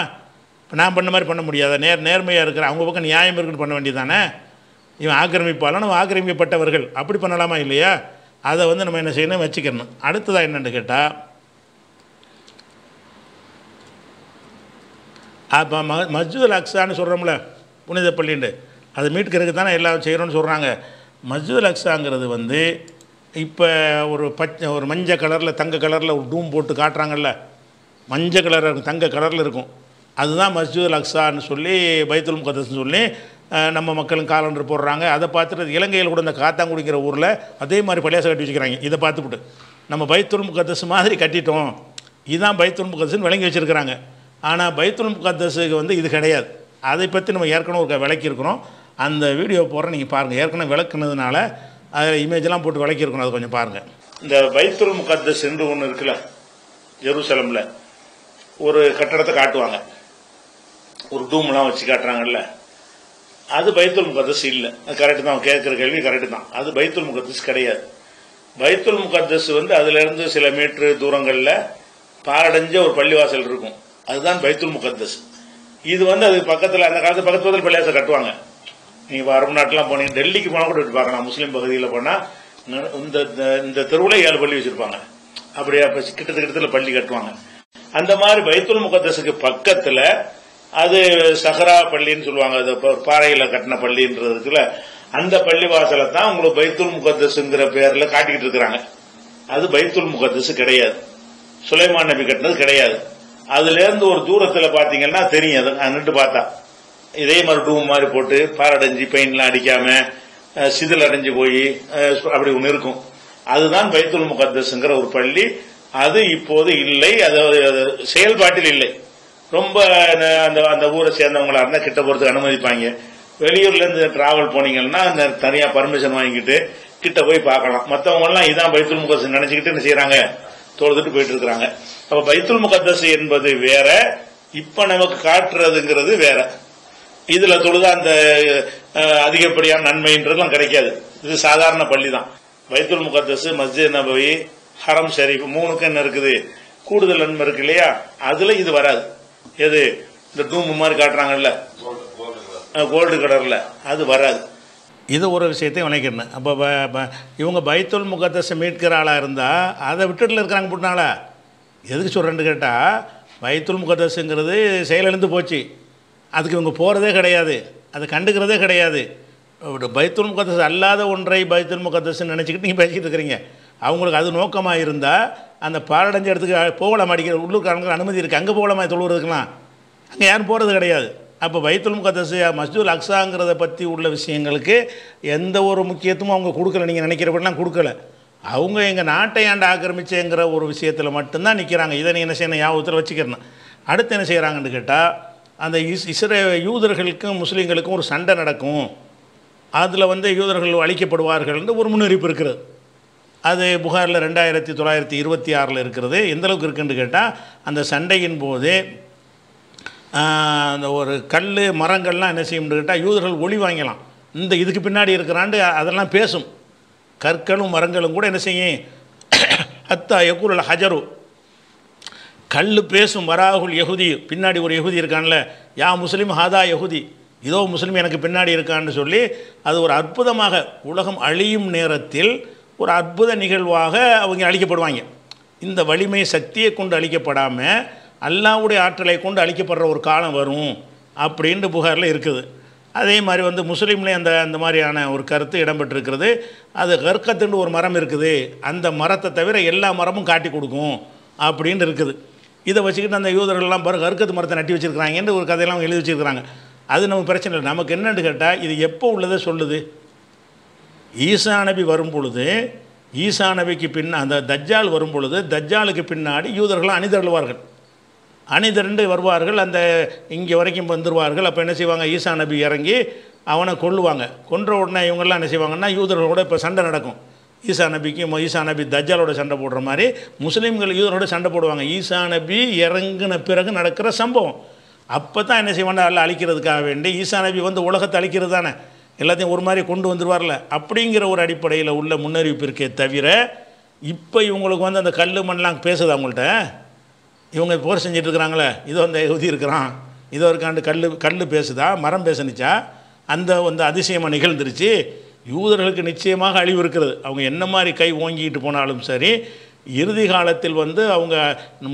இப்போ நான் பண்ண மாதிரி பண்ண முடியாத நேர் நேர்மையாக இருக்கிற அவங்க பக்கம் நியாயம் இருக்குன்னு பண்ண வேண்டியதானே இவன் ஆக்கிரமிப்பாளன் அவன் ஆக்கிரமிக்கப்பட்டவர்கள் அப்படி பண்ணலாமா இல்லையா அதை வந்து நம்ம என்ன செய்யணும் வச்சுக்கணும் அடுத்ததாக என்னென்னு கேட்டால் அப்போ ம மஸ்ஜித் அக்ஸான்னு சொல்கிறோம்ல புனித பள்ளின்ட்டு அதை மீட்கிறதுக்கு தானே எல்லாரும் செய்கிறோன்னு சொல்கிறாங்க மஸ்ஜித் அக்ஸாங்கிறது வந்து இப்போ ஒரு பச்சை ஒரு மஞ்சள் கலரில் தங்க கலரில் ஒரு டூம் போட்டு காட்டுறாங்கல்ல மஞ்சள் கலராக இருக்கும் தங்க கலரில் இருக்கும் அதுதான் மஸ்ஜித் அக்ஸான்னு சொல்லி பைத்துல் முகதஸ்ன்னு சொல்லி நம்ம மக்களும் காலண்டர் போடுறாங்க அதை பார்த்துட்டு இலங்கையில் கூட இந்த குடிக்கிற ஊரில் அதே மாதிரி பழையாசம் கட்டி வச்சுக்கிறாங்க இதை பார்த்துக்கிட்டு நம்ம பைத்துல் முகதஸ் மாதிரி கட்டிட்டோம் இதுதான் பைத்துல் முகதஸ்ன்னு விளங்கி வச்சுருக்கிறாங்க ஆனால் பைத்துல் முகதஸுக்கு வந்து இது கிடையாது அதை பற்றி நம்ம ஏற்கனவே ஒரு விளக்கியிருக்கிறோம் அந்த வீடியோ போகிற நீங்கள் பாருங்கள் ஏற்கனவே விளக்குனதுனால அதில் இமேஜ்லாம் போட்டு விளக்கியிருக்கணும் அது கொஞ்சம் பாருங்கள் இந்த பைத்துல் முகத்தஸ் என்று ஒன்று இருக்குல்ல ஜெருசலமில் ஒரு கட்டடத்தை காட்டுவாங்க ஒரு டூம்லாம் வச்சு காட்டுறாங்கல்ல அது பைத்துல் முகத்தஸ் இல்லை அது கரெக்டு தான் கேட்குற கேள்வி கரெக்டு தான் அது பைத்துல் முகத்தஸ் கிடையாது பைத்துல் முகத்தஸ் வந்து அதுலேருந்து சில மீட்டர் தூரங்களில் பாரடைஞ்ச ஒரு பள்ளிவாசல் இருக்கும் அதுதான் பைத்துல் முகத்தஸ் இது வந்து அது பக்கத்தில் அந்த காலத்து பக்கத்து பக்கத்தில் பள்ளிவாசல் கட்டுவாங்க நீ இப்போ அரபு நாட்டெலாம் போனீங்க டெல்லிக்கு போனால் கூட பார்க்கலாம் முஸ்லீம் பகுதியில் போனால் இந்த இந்த தெருவில் ஏழு பள்ளி வச்சுருப்பாங்க அப்படியே கிட்டத்தட்ட கிட்டத்தில் பள்ளி கட்டுவாங்க அந்த மாதிரி பைத்துல் முகத்தஸுக்கு பக்கத்தில் அது சஹரா பள்ளின்னு சொல்லுவாங்க அது பாறையில் கட்டின பள்ளின்றதுல அந்த பள்ளி வாசலை தான் உங்களுக்கு பைத்துல் முகத்தஸுங்கிற பேர்ல காட்டிக்கிட்டு இருக்கிறாங்க அது பைத்துல் முகத்தஸு கிடையாது சுலைமான் நபி கட்டினது கிடையாது அதுல இருந்து ஒரு தூரத்துல பாத்தீங்கன்னா தெரியும் அது நின்று பார்த்தா இதே மாதிரி டூம் மாதிரி போட்டு பாரடைஞ்சி பெயின்லாம் அடிக்காம சிதில் அடைஞ்சு போய் அப்படி ஒன்று இருக்கும் அதுதான் பைத்துல் முகத்தஸுங்கிற ஒரு பள்ளி அது இப்போது இல்லை அது செயல்பாட்டில் இல்லை ரொம்ப அந்த அந்த ஊரை சேர்ந்தவங்களா இருந்தால் கிட்ட போகிறதுக்கு அனுமதிப்பாங்க வெளியூர்லேருந்து டிராவல் போனீங்கன்னா அந்த தனியாக பர்மிஷன் வாங்கிக்கிட்டு கிட்ட போய் பார்க்கலாம் எல்லாம் இதான் பைத்துல் முகஸ் நினைச்சுக்கிட்டு என்ன செய்கிறாங்க தொழுதுட்டு போயிட்டு இருக்கிறாங்க அப்போ பைத்துல் முகத்தஸ் என்பது வேற இப்போ நமக்கு காட்டுறதுங்கிறது வேற இதில் தொழுதா அந்த அதிகப்படியான நன்மைன்றதுலாம் கிடைக்காது இது சாதாரண பள்ளி தான் பைத்துல் முகத்தஸ் மஸ்ஜி நபவி ஹரம் ஷரீஃப் மூணுக்கு என்ன இருக்குது கூடுதல் நன்மை இருக்கு இல்லையா அதில் இது வராது எது இந்த தூம்பு மாதிரி காட்டுறாங்கல்ல கோல்டு கலரில் அது வராது இது ஒரு விஷயத்தையும் விளைக்கிறேன் அப்போ இவங்க பைத்துல் முகத்தசை மீட்கிற ஆளாக இருந்தால் அதை விட்டுட்டில் இருக்கிறாங்க புட்டினால எதுக்கு சொல்கிறேன்னு கேட்டால் பைத்துல் முகத்தசுங்கிறது செயலிழந்து போச்சு அதுக்கு இவங்க போகிறதே கிடையாது அதை கண்டுக்கிறதே கிடையாது பைத்துல் முகத்தஸ் அல்லாத ஒன்றை பைத்துல் முகத்தஸ்ன்னு நினச்சிக்கிட்டு நீங்கள் பேசிக்கிட்டு இருக்கிறீங்க அவங்களுக்கு அது நோக்கமாக இருந்தால் அந்த பாரடைஞ்ச இடத்துக்கு போகலாம் அடிக்கிற உள்ளூர்காரங்களுக்கு அனுமதி இருக்குது அங்கே போகலாமா தொழுவதுக்குலாம் அங்கே யாரும் போகிறது கிடையாது அப்போ வைத்தல் முகத்தசு மஸ்ஜூல் அக்ஸாங்கிறத பற்றி உள்ள விஷயங்களுக்கு எந்த ஒரு முக்கியத்துவமும் அவங்க கொடுக்கல நீங்கள் நினைக்கிறப்படலாம் கொடுக்கல அவங்க எங்கள் நாட்டை ஆண்டு ஆக்கிரமிச்சேங்கிற ஒரு விஷயத்தில் மட்டும்தான் நிற்கிறாங்க இதை நீங்கள் என்ன செய்யணும் ஞாபகத்தில் வச்சுக்கிறேன் அடுத்து என்ன செய்கிறாங்கன்னு கேட்டால் அந்த இஸ் இஸ்ரே யூதர்களுக்கும் முஸ்லீம்களுக்கும் ஒரு சண்டை நடக்கும் அதில் வந்து யூதர்கள் அழிக்கப்படுவார்கள்னு ஒரு முன்னறிப்பு இருக்கிறது அது புகாரில் ரெண்டாயிரத்தி தொள்ளாயிரத்தி இருபத்தி ஆறில் இருக்கிறது எந்தளவுக்கு இருக்குன்னு கேட்டால் அந்த சண்டையின் போது அந்த ஒரு கல் மரங்கள்லாம் என்ன செய்யும்னு கேட்டால் யூதர்கள் ஒளி வாங்கலாம் இந்த இதுக்கு பின்னாடி இருக்கிறாண்டு அதெல்லாம் பேசும் கற்களும் மரங்களும் கூட என்ன செய்யும் அத்தா எக்கூரில் ஹஜரு கல் பேசும் வராகுல் யகுதி பின்னாடி ஒரு யகுதி இருக்கான்ல யா முஸ்லீம் ஹாதா யகுதி இதோ முஸ்லீம் எனக்கு பின்னாடி இருக்கான்னு சொல்லி அது ஒரு அற்புதமாக உலகம் அழியும் நேரத்தில் ஒரு அற்புத நிகழ்வாக அவங்க அழிக்கப்படுவாங்க இந்த வலிமை சக்தியை கொண்டு அழிக்கப்படாமல் அல்லாவுடைய ஆற்றலை கொண்டு அழிக்கப்படுற ஒரு காலம் வரும் அப்படின்ற புகாரில் இருக்குது அதே மாதிரி வந்து முஸ்லீம்லேயும் அந்த அந்த மாதிரியான ஒரு கருத்து இடம்பெற்றிருக்கிறது அது கற்கத்துன்னு ஒரு மரம் இருக்குது அந்த மரத்தை தவிர எல்லா மரமும் காட்டி கொடுக்கும் அப்படின்னு இருக்குது இதை வச்சுக்கிட்டு அந்த யூதர்கள்லாம் பாருங்க கற்கத்து மரத்தை நட்டி வச்சுருக்கிறாங்கன்ற ஒரு கதையெல்லாம் எழுதி வச்சுருக்கிறாங்க அது நம்ம பிரச்சனை இல்லை நமக்கு என்னென்னு கேட்டால் இது எப்போ உள்ளதை சொல்லுது ஈசா நபி வரும் பொழுது ஈசா நபிக்கு பின்ன அந்த தஜ்ஜால் வரும் பொழுது தஜ்ஜாலுக்கு பின்னாடி யூதர்கள் அணிதருள்வார்கள் அணிதிரண்டு வருவார்கள் அந்த இங்கே வரைக்கும் வந்துடுவார்கள் அப்போ என்ன செய்வாங்க ஈசா நபி இறங்கி அவனை கொள்ளுவாங்க கொன்ற உடனே இவங்கெல்லாம் என்ன செய்வாங்கன்னா யூதர்களோட இப்போ சண்டை நடக்கும் ஈசா நபிக்கு ஈசா நபி தஜ்ஜாலோட சண்டை போடுற மாதிரி முஸ்லீம்கள் யூதரோட சண்டை போடுவாங்க ஈசா நபி இறங்கின பிறகு நடக்கிற சம்பவம் அப்போ தான் என்ன செய்வாங்க அல்ல அழிக்கிறதுக்காக வேண்டி ஈசா நபி வந்து உலகத்தை அழிக்கிறது தானே எல்லாத்தையும் ஒரு மாதிரி கொண்டு வந்துடுவார்ல அப்படிங்கிற ஒரு அடிப்படையில் உள்ள முன்னறிவிப்பு இருக்கே தவிர இப்போ இவங்களுக்கு வந்து அந்த கல் மண்லாம் பேசுது அவங்கள்ட்ட இவங்க போர் இருக்கிறாங்களே இதோ அந்த எழுதி இருக்கிறான் இதோ இருக்காண்டு கல் கல் பேசுதா மரம் பேசணிச்சா அந்த வந்து அதிசயமாக நிகழ்ந்துருச்சு யூதர்களுக்கு நிச்சயமாக அழிவு இருக்கிறது அவங்க என்ன மாதிரி கை ஓங்கிட்டு போனாலும் சரி இறுதி காலத்தில் வந்து அவங்க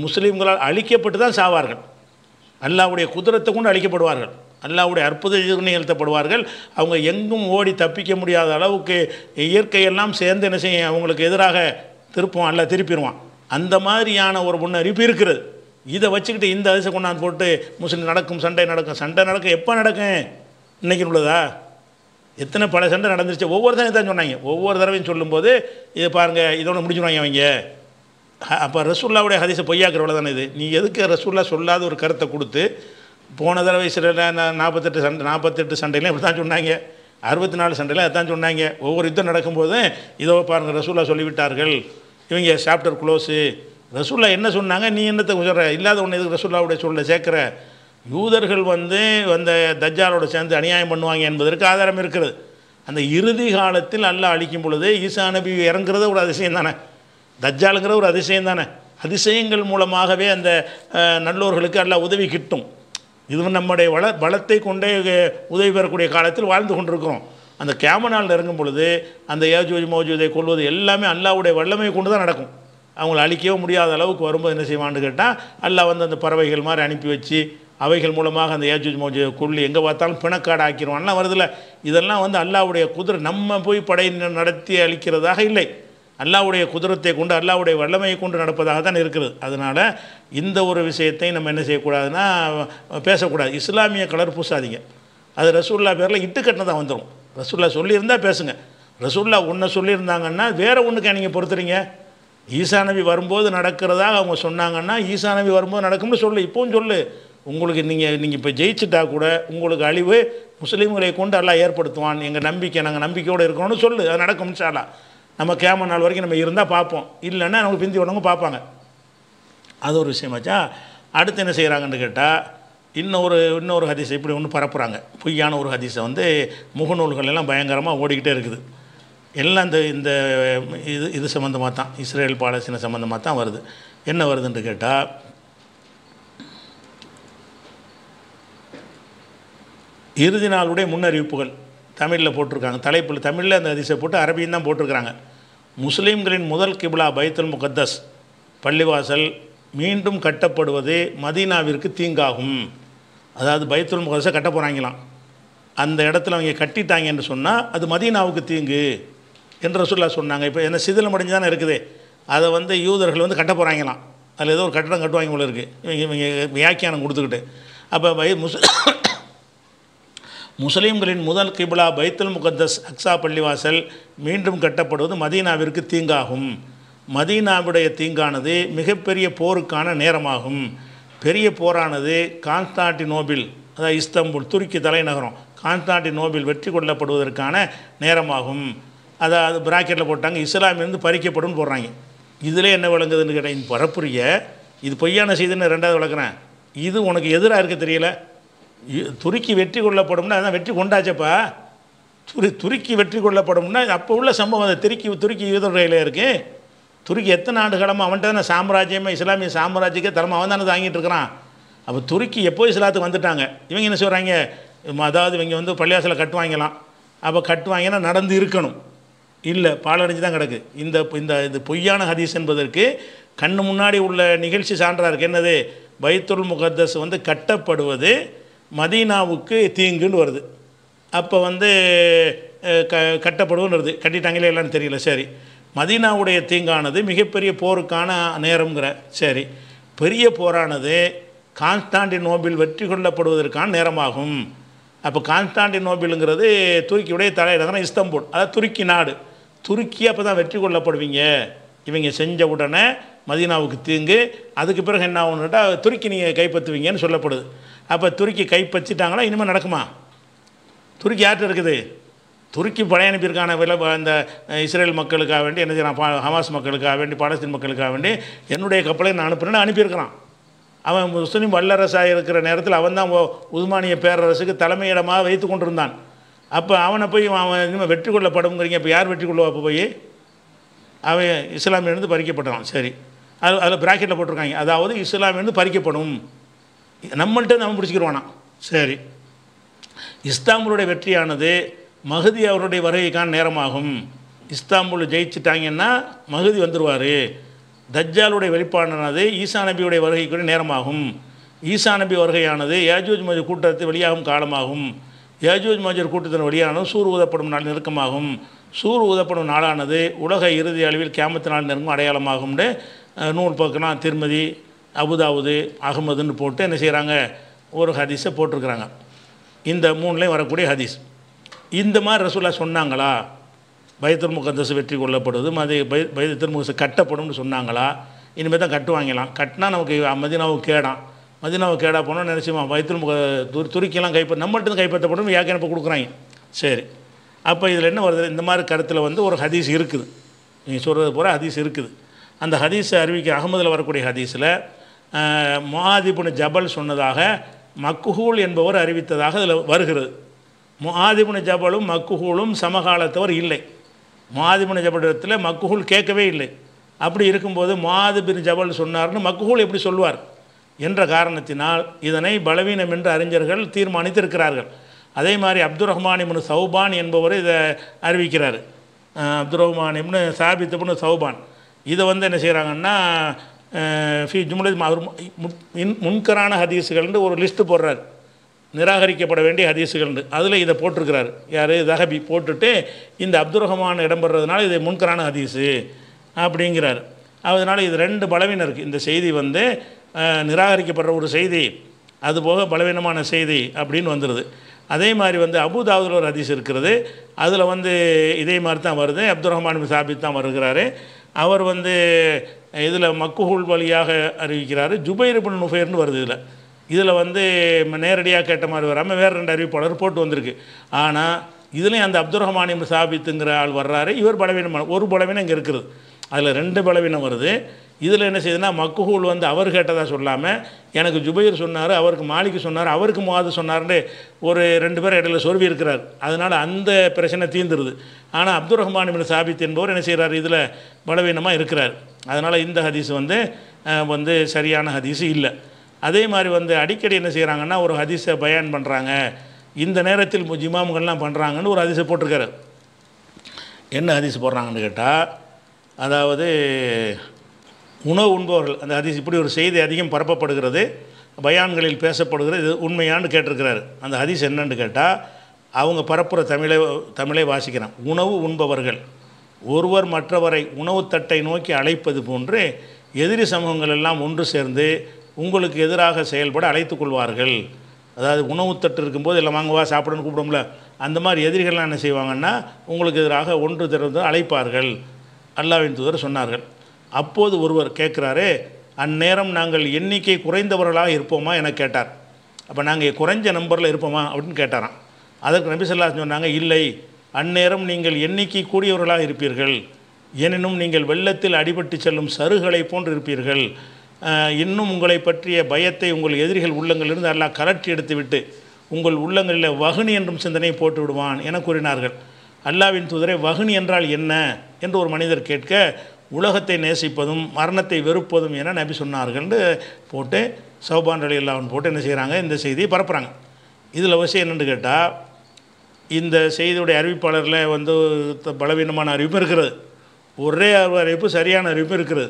முஸ்லீம்களால் அழிக்கப்பட்டு தான் சாவார்கள் அல்லாவுடைய குதிரத்தை கொண்டு அழிக்கப்படுவார்கள் அல்லாவுடைய அற்புத நிகழ்த்தப்படுவார்கள் அவங்க எங்கும் ஓடி தப்பிக்க முடியாத அளவுக்கு இயற்கையெல்லாம் சேர்ந்து என்ன செய்யும் அவங்களுக்கு எதிராக திருப்புவான் அல்ல திருப்பிடுவான் அந்த மாதிரியான ஒரு முன்னறிப்பு இருக்கிறது இதை வச்சுக்கிட்டு இந்த அதிசை கொண்டாந்து போட்டு முஸ்லீம் நடக்கும் சண்டை நடக்கும் சண்டை நடக்கும் எப்போ நடக்கும் இன்றைக்கி உள்ளதா எத்தனை பல சண்டை நடந்துருச்சு ஒவ்வொரு தடவை தான் சொன்னாங்க ஒவ்வொரு தடவையும் சொல்லும்போது இதை பாருங்கள் இதோட முடிஞ்சுடுவாங்க அவங்க அப்போ ரசூல்லாவுடைய ஹதீஸை பொய்யாக்குறவள தானே இது நீ எதுக்கு ரசூல்லா சொல்லாத ஒரு கருத்தை கொடுத்து போன தடவை சில நாற்பத்தெட்டு சண்டை நாற்பத்தெட்டு சண்டையிலும் இப்படி தான் சொன்னாங்க அறுபத்தி நாலு சண்டையில் அதான் சொன்னாங்க ஒவ்வொரு யுத்தம் நடக்கும்போதும் இதோ பாருங்கள் ரசூலா சொல்லிவிட்டார்கள் இவங்க சாப்டர் க்ளோஸு ரசூல்லா என்ன சொன்னாங்க நீ என்னத்தை சொல்கிற இல்லாத ஒன்று எதுக்கு ரசூல்லாவுடைய சொல்ல சேர்க்குற யூதர்கள் வந்து அந்த தஜ்ஜாலோட சேர்ந்து அநியாயம் பண்ணுவாங்க என்பதற்கு ஆதாரம் இருக்கிறது அந்த இறுதி காலத்தில் அல்லா அழிக்கும் பொழுது ஈசா நபி இறங்குறத ஒரு அதிசயம் தானே தஜ்ஜாலுங்கிற ஒரு அதிசயம் தானே அதிசயங்கள் மூலமாகவே அந்த நல்லோர்களுக்கு எல்லாம் உதவி கிட்டும் இது நம்முடைய வள பலத்தை கொண்டே உதவி பெறக்கூடிய காலத்தில் வாழ்ந்து கொண்டிருக்கிறோம் அந்த கேமனால் இறங்கும் பொழுது அந்த ஏஜூஜ் மோஜூதை கொள்வது எல்லாமே அல்லாவுடைய வல்லமையை கொண்டு தான் நடக்கும் அவங்கள அழிக்கவே முடியாத அளவுக்கு வரும்போது என்ன செய்வான்னு கேட்டால் அல்லா வந்து அந்த பறவைகள் மாதிரி அனுப்பி வச்சு அவைகள் மூலமாக அந்த ஏஜூஜ் மோஜூஜை கொள்ளி எங்கே பார்த்தாலும் பிணக்காடு ஆக்கிடுவான்லாம் வருதில்ல இதெல்லாம் வந்து அல்லாவுடைய குதிரை நம்ம போய் படை நடத்தி அழிக்கிறதாக இல்லை அல்லாவுடைய குதிரத்தை கொண்டு அல்லாவுடைய வல்லமையை கொண்டு நடப்பதாக தான் இருக்கிறது அதனால் இந்த ஒரு விஷயத்தை நம்ம என்ன செய்யக்கூடாதுன்னா பேசக்கூடாது இஸ்லாமிய கலர் பூசாதீங்க அது ரசூல்லா பேரில் இட்டு கட்டினதாக வந்துடும் ரசூல்லா சொல்லியிருந்தால் பேசுங்க ரசூல்லா ஒன்றை சொல்லியிருந்தாங்கன்னா வேறு ஒன்றுக்கு நீங்கள் பொறுத்துறீங்க ஈசா வரும்போது நடக்கிறதாக அவங்க சொன்னாங்கன்னா ஈசா வரும்போது நடக்கும்னு சொல்லு இப்போவும் சொல்லு உங்களுக்கு நீங்கள் நீங்கள் இப்போ ஜெயிச்சிட்டா கூட உங்களுக்கு அழிவு முஸ்லீம்களை கொண்டு எல்லாம் ஏற்படுத்துவான் எங்கள் நம்பிக்கை நாங்கள் நம்பிக்கையோடு இருக்கணும்னு சொல்லு அது நடக்கும் சாலா நம்ம கேம நாள் வரைக்கும் நம்ம இருந்தால் பார்ப்போம் இல்லைன்னா நமக்கு பிந்தி உடனே பார்ப்பாங்க அது ஒரு விஷயமாச்சா அடுத்து என்ன செய்கிறாங்கன்னு கேட்டால் இன்னொரு இன்னொரு ஹதீஸை இப்படி ஒன்று பரப்புகிறாங்க பொய்யான ஒரு ஹதீஸை வந்து முகநூல்கள் எல்லாம் பயங்கரமாக ஓடிக்கிட்டே இருக்குது எல்லாம் இந்த இந்த இது இது சம்மந்தமாக தான் இஸ்ரேல் பாலஸ்தீன சம்மந்தமாக தான் வருது என்ன வருதுன்னு கேட்டால் இறுதி நாளுடைய முன்னறிவிப்புகள் தமிழில் போட்டிருக்காங்க தலைப்பில் தமிழில் அந்த ஹதீஸை போட்டு அரபியும் தான் போட்டிருக்கிறாங்க முஸ்லீம்களின் முதல் கிபிலா பைத்துல் முகத்தஸ் பள்ளிவாசல் மீண்டும் கட்டப்படுவது மதீனாவிற்கு தீங்காகும் அதாவது பைத்துல் முகதஸை கட்ட போகிறாங்களாம் அந்த இடத்துல அவங்க கட்டிட்டாங்க என்று சொன்னால் அது மதீனாவுக்கு தீங்கு என்று சொல்ல சொன்னாங்க இப்போ என்ன சிதிலம் அடைஞ்சு தானே இருக்குது அதை வந்து யூதர்கள் வந்து கட்ட போகிறாங்களாம் அதில் ஏதோ ஒரு கட்டடம் கட்டுவாங்க போல இருக்குது இவங்க இவங்க வியாக்கியானம் கொடுத்துக்கிட்டு அப்போ பை முஸ் முஸ்லீம்களின் முதல் கிபிலா பைத்துல் முகத்தஸ் அக்ஸா பள்ளிவாசல் மீண்டும் கட்டப்படுவது மதீனாவிற்கு தீங்காகும் மதீனாவுடைய தீங்கானது மிகப்பெரிய போருக்கான நேரமாகும் பெரிய போரானது நோபில் அதாவது இஸ்தம்புல் துருக்கி தலைநகரம் நோபில் வெற்றி கொள்ளப்படுவதற்கான நேரமாகும் அதாவது பிராக்கெட்டில் போட்டாங்க இஸ்லாமிலிருந்து பறிக்கப்படும் போடுறாங்க இதிலே என்ன விளங்குதுன்னு கேட்டால் பரப்புரிய இது பொய்யான செய்தின்னு ரெண்டாவது விளக்குறேன் இது உனக்கு எதிராக இருக்க தெரியல துருக்கி வெற்றி கொள்ளப்படும்னா அதான் வெற்றி கொண்டாச்சப்பா துரு துருக்கி வெற்றி கொள்ளப்படும்னா அப்போ உள்ள சம்பவம் அந்த துருக்கி துருக்கி யூதரையில் இருக்குது துருக்கி எத்தனை ஆண்டு அவன்கிட்ட தானே சாம்ராஜ்யமே இஸ்லாமிய சாம்ராஜ்யக்கே தரமாக அவன் தானே தாங்கிட்டு இருக்கிறான் அப்போ துருக்கி எப்போ இஸ்லாத்துக்கு வந்துட்டாங்க இவங்க என்ன சொல்கிறாங்க அதாவது இவங்க வந்து கட்டு கட்டுவாங்கலாம் அப்போ கட்டுவாங்கன்னா நடந்து இருக்கணும் இல்லை பாலடைஞ்சு தான் கிடக்கு இந்த இந்த இது பொய்யான ஹதீஸ் என்பதற்கு கண்ணு முன்னாடி உள்ள நிகழ்ச்சி சான்றாக இருக்குது என்னது பைத்துல் முகத்தஸ் வந்து கட்டப்படுவது மதீனாவுக்கு தீங்குன்னு வருது அப்போ வந்து க கட்டப்படுவோன்னு வருது கட்டிட்டாங்களே இல்லைன்னு தெரியல சரி மதீனாவுடைய தீங்கானது மிகப்பெரிய போருக்கான நேரம்ங்கிற சரி பெரிய போரானது கான்ஸ்டாண்டி நோபில் வெற்றி கொள்ளப்படுவதற்கான நேரமாகும் அப்போ கான்ஸ்டாண்டி நோபிலுங்கிறது துருக்கியுடைய தலைநகரம் இஸ்தம்பூல் அதாவது துருக்கி நாடு துருக்கி அப்போ தான் வெற்றி கொள்ளப்படுவீங்க இவங்க செஞ்ச உடனே மதீனாவுக்கு தீங்கு அதுக்கு பிறகு என்ன ஆகும்னுட்டா துருக்கி நீங்கள் கைப்பற்றுவீங்கன்னு சொல்லப்படுது அப்போ துருக்கி கைப்பற்றிட்டாங்களா இனிமேல் நடக்குமா துருக்கி யார்கிட்ட இருக்குது துருக்கி படை அனுப்பியிருக்கான வில அந்த இஸ்ரேல் மக்களுக்காக வேண்டி என்ன செய்யறான் பா ஹமாஸ் மக்களுக்காக வேண்டி பாலஸ்தீன் மக்களுக்காக வேண்டி என்னுடைய கப்பலை நான் அனுப்புறேன்னு அனுப்பியிருக்கிறான் அவன் முஸ்லீம் வல்லரசாக இருக்கிற நேரத்தில் அவன் தான் உதுமானிய பேரரசுக்கு தலைமையிடமாக வைத்து கொண்டிருந்தான் அப்போ அவனை போய் அவன் இனிமேல் வெற்றி கொள்ளப்படுங்கிறீங்க இப்போ யார் வெற்றி கொள்ளுவா அப்போ போய் அவன் இஸ்லாமியிலேருந்து பறிக்கப்பட்டான் சரி அது அதில் ப்ராக்கெட்டில் போட்டிருக்காங்க அதாவது இஸ்லாமியிலேருந்து பறிக்கப்படும் நம்மள்கிட்ட நம்ம பிடிச்சிக்கிடுவானா சரி இஸ்தாம்புலுடைய வெற்றியானது மகதி அவருடைய வருகைக்கான நேரமாகும் இஸ்தாம்புல் ஜெயிச்சிட்டாங்கன்னா மகதி வந்துடுவார் தஜ்ஜாலுடைய வெளிப்பாடானது ஈசா நபியுடைய வருகைக்குரிய நேரமாகும் ஈசா நபி வருகையானது ஏஜூஜ் மஜூர் கூட்டத்தில் வெளியாகும் காலமாகும் ஏஜூஜ் மஜூர் கூட்டத்தின் வெளியானது சூர் ஊதப்படும் நாள் நெருக்கமாகும் சூர் ஊதப்படும் நாளானது உலக இறுதி அளவில் கேமத்து நாள் நெருங்கும் அடையாளமாகும்னு நூல் பக்கம்னா திருமதி அபுதாவுது அகமதுன்னு போட்டு என்ன செய்கிறாங்க ஒரு ஹதீஸை போட்டிருக்கிறாங்க இந்த மூணுலேயும் வரக்கூடிய ஹதீஸ் இந்த மாதிரி ரசூல்லா சொன்னாங்களா பைத்தல் வெற்றி கொள்ளப்படுவது அது பை பைத்தல் முகசு கட்டப்படும்னு சொன்னாங்களா இனிமேல் தான் கட்டுவாங்கலாம் கட்டினா நமக்கு மதினாவும் கேடாம் மதினாவை கேடா போனோம் நினச்சிமா வைத்தல் முக துரு துருக்கியெல்லாம் கைப்பற்ற நம்மகிட்ட கைப்பற்றப்படும் வியாக்கியானப்போ கொடுக்குறாங்க சரி அப்போ இதில் என்ன வருது இந்த மாதிரி கருத்தில் வந்து ஒரு ஹதீஸ் இருக்குது நீங்கள் சொல்கிறது போகிற ஹதீஸ் இருக்குது அந்த ஹதீஸை அறிவிக்க அகமதில் வரக்கூடிய ஹதீஸில் முஆதிபுனு ஜபல் சொன்னதாக மக்குஹூல் என்பவர் அறிவித்ததாக அதில் வருகிறது முஆதிபுனு ஜபலும் மக்குஹூலும் சமகாலத்தவர் இல்லை முஆதிபுனு ஜபடத்தில் மக்குஹூல் கேட்கவே இல்லை அப்படி இருக்கும்போது முஆதிபின் ஜபல் சொன்னார்னு மக்குஹூல் எப்படி சொல்வார் என்ற காரணத்தினால் இதனை பலவீனம் என்று அறிஞர்கள் தீர்மானித்திருக்கிறார்கள் அதே மாதிரி அப்துல் ரஹ்மான் இப்னு சௌபான் என்பவர் இதை அறிவிக்கிறார் அப்துல் ரஹ்மான் இப்னு சாபித் இப்னு சௌபான் இதை வந்து என்ன செய்கிறாங்கன்னா ஃபி ஜும்லத் அவர் முன்கரான ஹதீஸுகள்னு ஒரு லிஸ்ட்டு போடுறாரு நிராகரிக்கப்பட வேண்டிய ஹதீஸுகள்னு அதில் இதை போட்டிருக்கிறாரு யார் தஹபி போட்டுட்டு இந்த அப்துல் ரஹ்மான் இடம்பெறதுனால இது முன்கரான ஹதீஸு அப்படிங்கிறார் அதனால் இது ரெண்டு பலவீனம் இருக்குது இந்த செய்தி வந்து நிராகரிக்கப்படுற ஒரு செய்தி அதுபோக பலவீனமான செய்தி அப்படின்னு வந்துடுது அதே மாதிரி வந்து அபுதாபுதில் ஒரு ஹதீஸ் இருக்கிறது அதில் வந்து இதே மாதிரி தான் வருது அப்துல் ரஹ்மான் சாபித் தான் வருகிறாரு அவர் வந்து இதில் மக்குஹூல் வழியாக அறிவிக்கிறார் ஜுபைர் பின் நுஃபேர்னு வருது இதில் இதில் வந்து நேரடியாக கேட்ட மாதிரி வராமல் வேறு ரெண்டு அறிவிப்பாளர் போட்டு வந்திருக்கு ஆனால் இதுலேயும் அந்த அப்துல் ரஹ்மான் சாபித்துங்கிற ஆள் வர்றாரு இவர் பலவீனம் ஒரு பலவீனம் இங்கே இருக்கிறது அதில் ரெண்டு பலவீனம் வருது இதில் என்ன செய்யுதுன்னா மக்குஹூல் வந்து அவர் கேட்டதாக சொல்லாமல் எனக்கு ஜுபைர் சொன்னார் அவருக்கு மாளிகை சொன்னார் அவருக்கு முவாது சொன்னார்னு ஒரு ரெண்டு பேர் இடையில சொருவி இருக்கிறார் அதனால் அந்த பிரச்சனை தீந்துருது ஆனால் அப்துல் ரஹ்மான் இபின் சாபித் என்பவர் என்ன செய்கிறார் இதில் பலவீனமாக இருக்கிறார் அதனால் இந்த ஹதீஸ் வந்து வந்து சரியான ஹதீஸ் இல்லை அதே மாதிரி வந்து அடிக்கடி என்ன செய்கிறாங்கன்னா ஒரு ஹதீஸை பயான் பண்ணுறாங்க இந்த நேரத்தில் ஜிமாம்கள்லாம் பண்ணுறாங்கன்னு ஒரு ஹதீஸை போட்டிருக்காரு என்ன ஹதீஸ் போடுறாங்கன்னு கேட்டால் அதாவது உணவு உண்பவர்கள் அந்த அதிசி இப்படி ஒரு செய்தி அதிகம் பரப்பப்படுகிறது பயான்களில் பேசப்படுகிறது இது உண்மையான்னு கேட்டிருக்கிறாரு அந்த ஹதீஸ் என்னன்னு கேட்டால் அவங்க பரப்புகிற தமிழை தமிழை வாசிக்கிறான் உணவு உண்பவர்கள் ஒருவர் மற்றவரை உணவு தட்டை நோக்கி அழைப்பது போன்று எதிரி சமூகங்கள் எல்லாம் ஒன்று சேர்ந்து உங்களுக்கு எதிராக செயல்பட அழைத்து கொள்வார்கள் அதாவது உணவு தட்டு இருக்கும்போது எல்லாம் வாங்குவா சாப்பிடணும்னு கூப்பிடும்ல அந்த மாதிரி எதிரிகள்லாம் என்ன செய்வாங்கன்னா உங்களுக்கு எதிராக ஒன்று திறந்து அழைப்பார்கள் அல்லாவின் தூதர் சொன்னார்கள் அப்போது ஒருவர் கேட்குறாரு அந்நேரம் நாங்கள் எண்ணிக்கை குறைந்தவர்களாக இருப்போமா என கேட்டார் அப்போ நாங்கள் குறைஞ்ச நம்பரில் இருப்போமா அப்படின்னு கேட்டாராம் அதற்கு நபி சொல்லா சொன்னாங்க இல்லை அந்நேரம் நீங்கள் எண்ணிக்கை கூடியவர்களாக இருப்பீர்கள் எனினும் நீங்கள் வெள்ளத்தில் அடிபட்டு செல்லும் சருகளை போன்று இருப்பீர்கள் இன்னும் உங்களை பற்றிய பயத்தை உங்கள் எதிரிகள் உள்ளங்களிலிருந்து நல்லா கலற்றி எடுத்துவிட்டு உங்கள் உள்ளங்களில் வகுனி என்றும் சிந்தனை போட்டு விடுவான் என கூறினார்கள் அல்லாவின் தூதரை வகுனி என்றால் என்ன என்று ஒரு மனிதர் கேட்க உலகத்தை நேசிப்பதும் மரணத்தை வெறுப்பதும் என நபி சொன்னார்கள்னு போட்டு சௌபான் அலி போட்டு என்ன செய்கிறாங்க இந்த செய்தியை பரப்புகிறாங்க இதில் விஷயம் என்னென்னு கேட்டால் இந்த செய்தியுடைய அறிவிப்பாளரில் வந்து பலவீனமான அறிவிப்பு இருக்கிறது ஒரே அறிவிப்பு சரியான அறிவிப்பு இருக்கிறது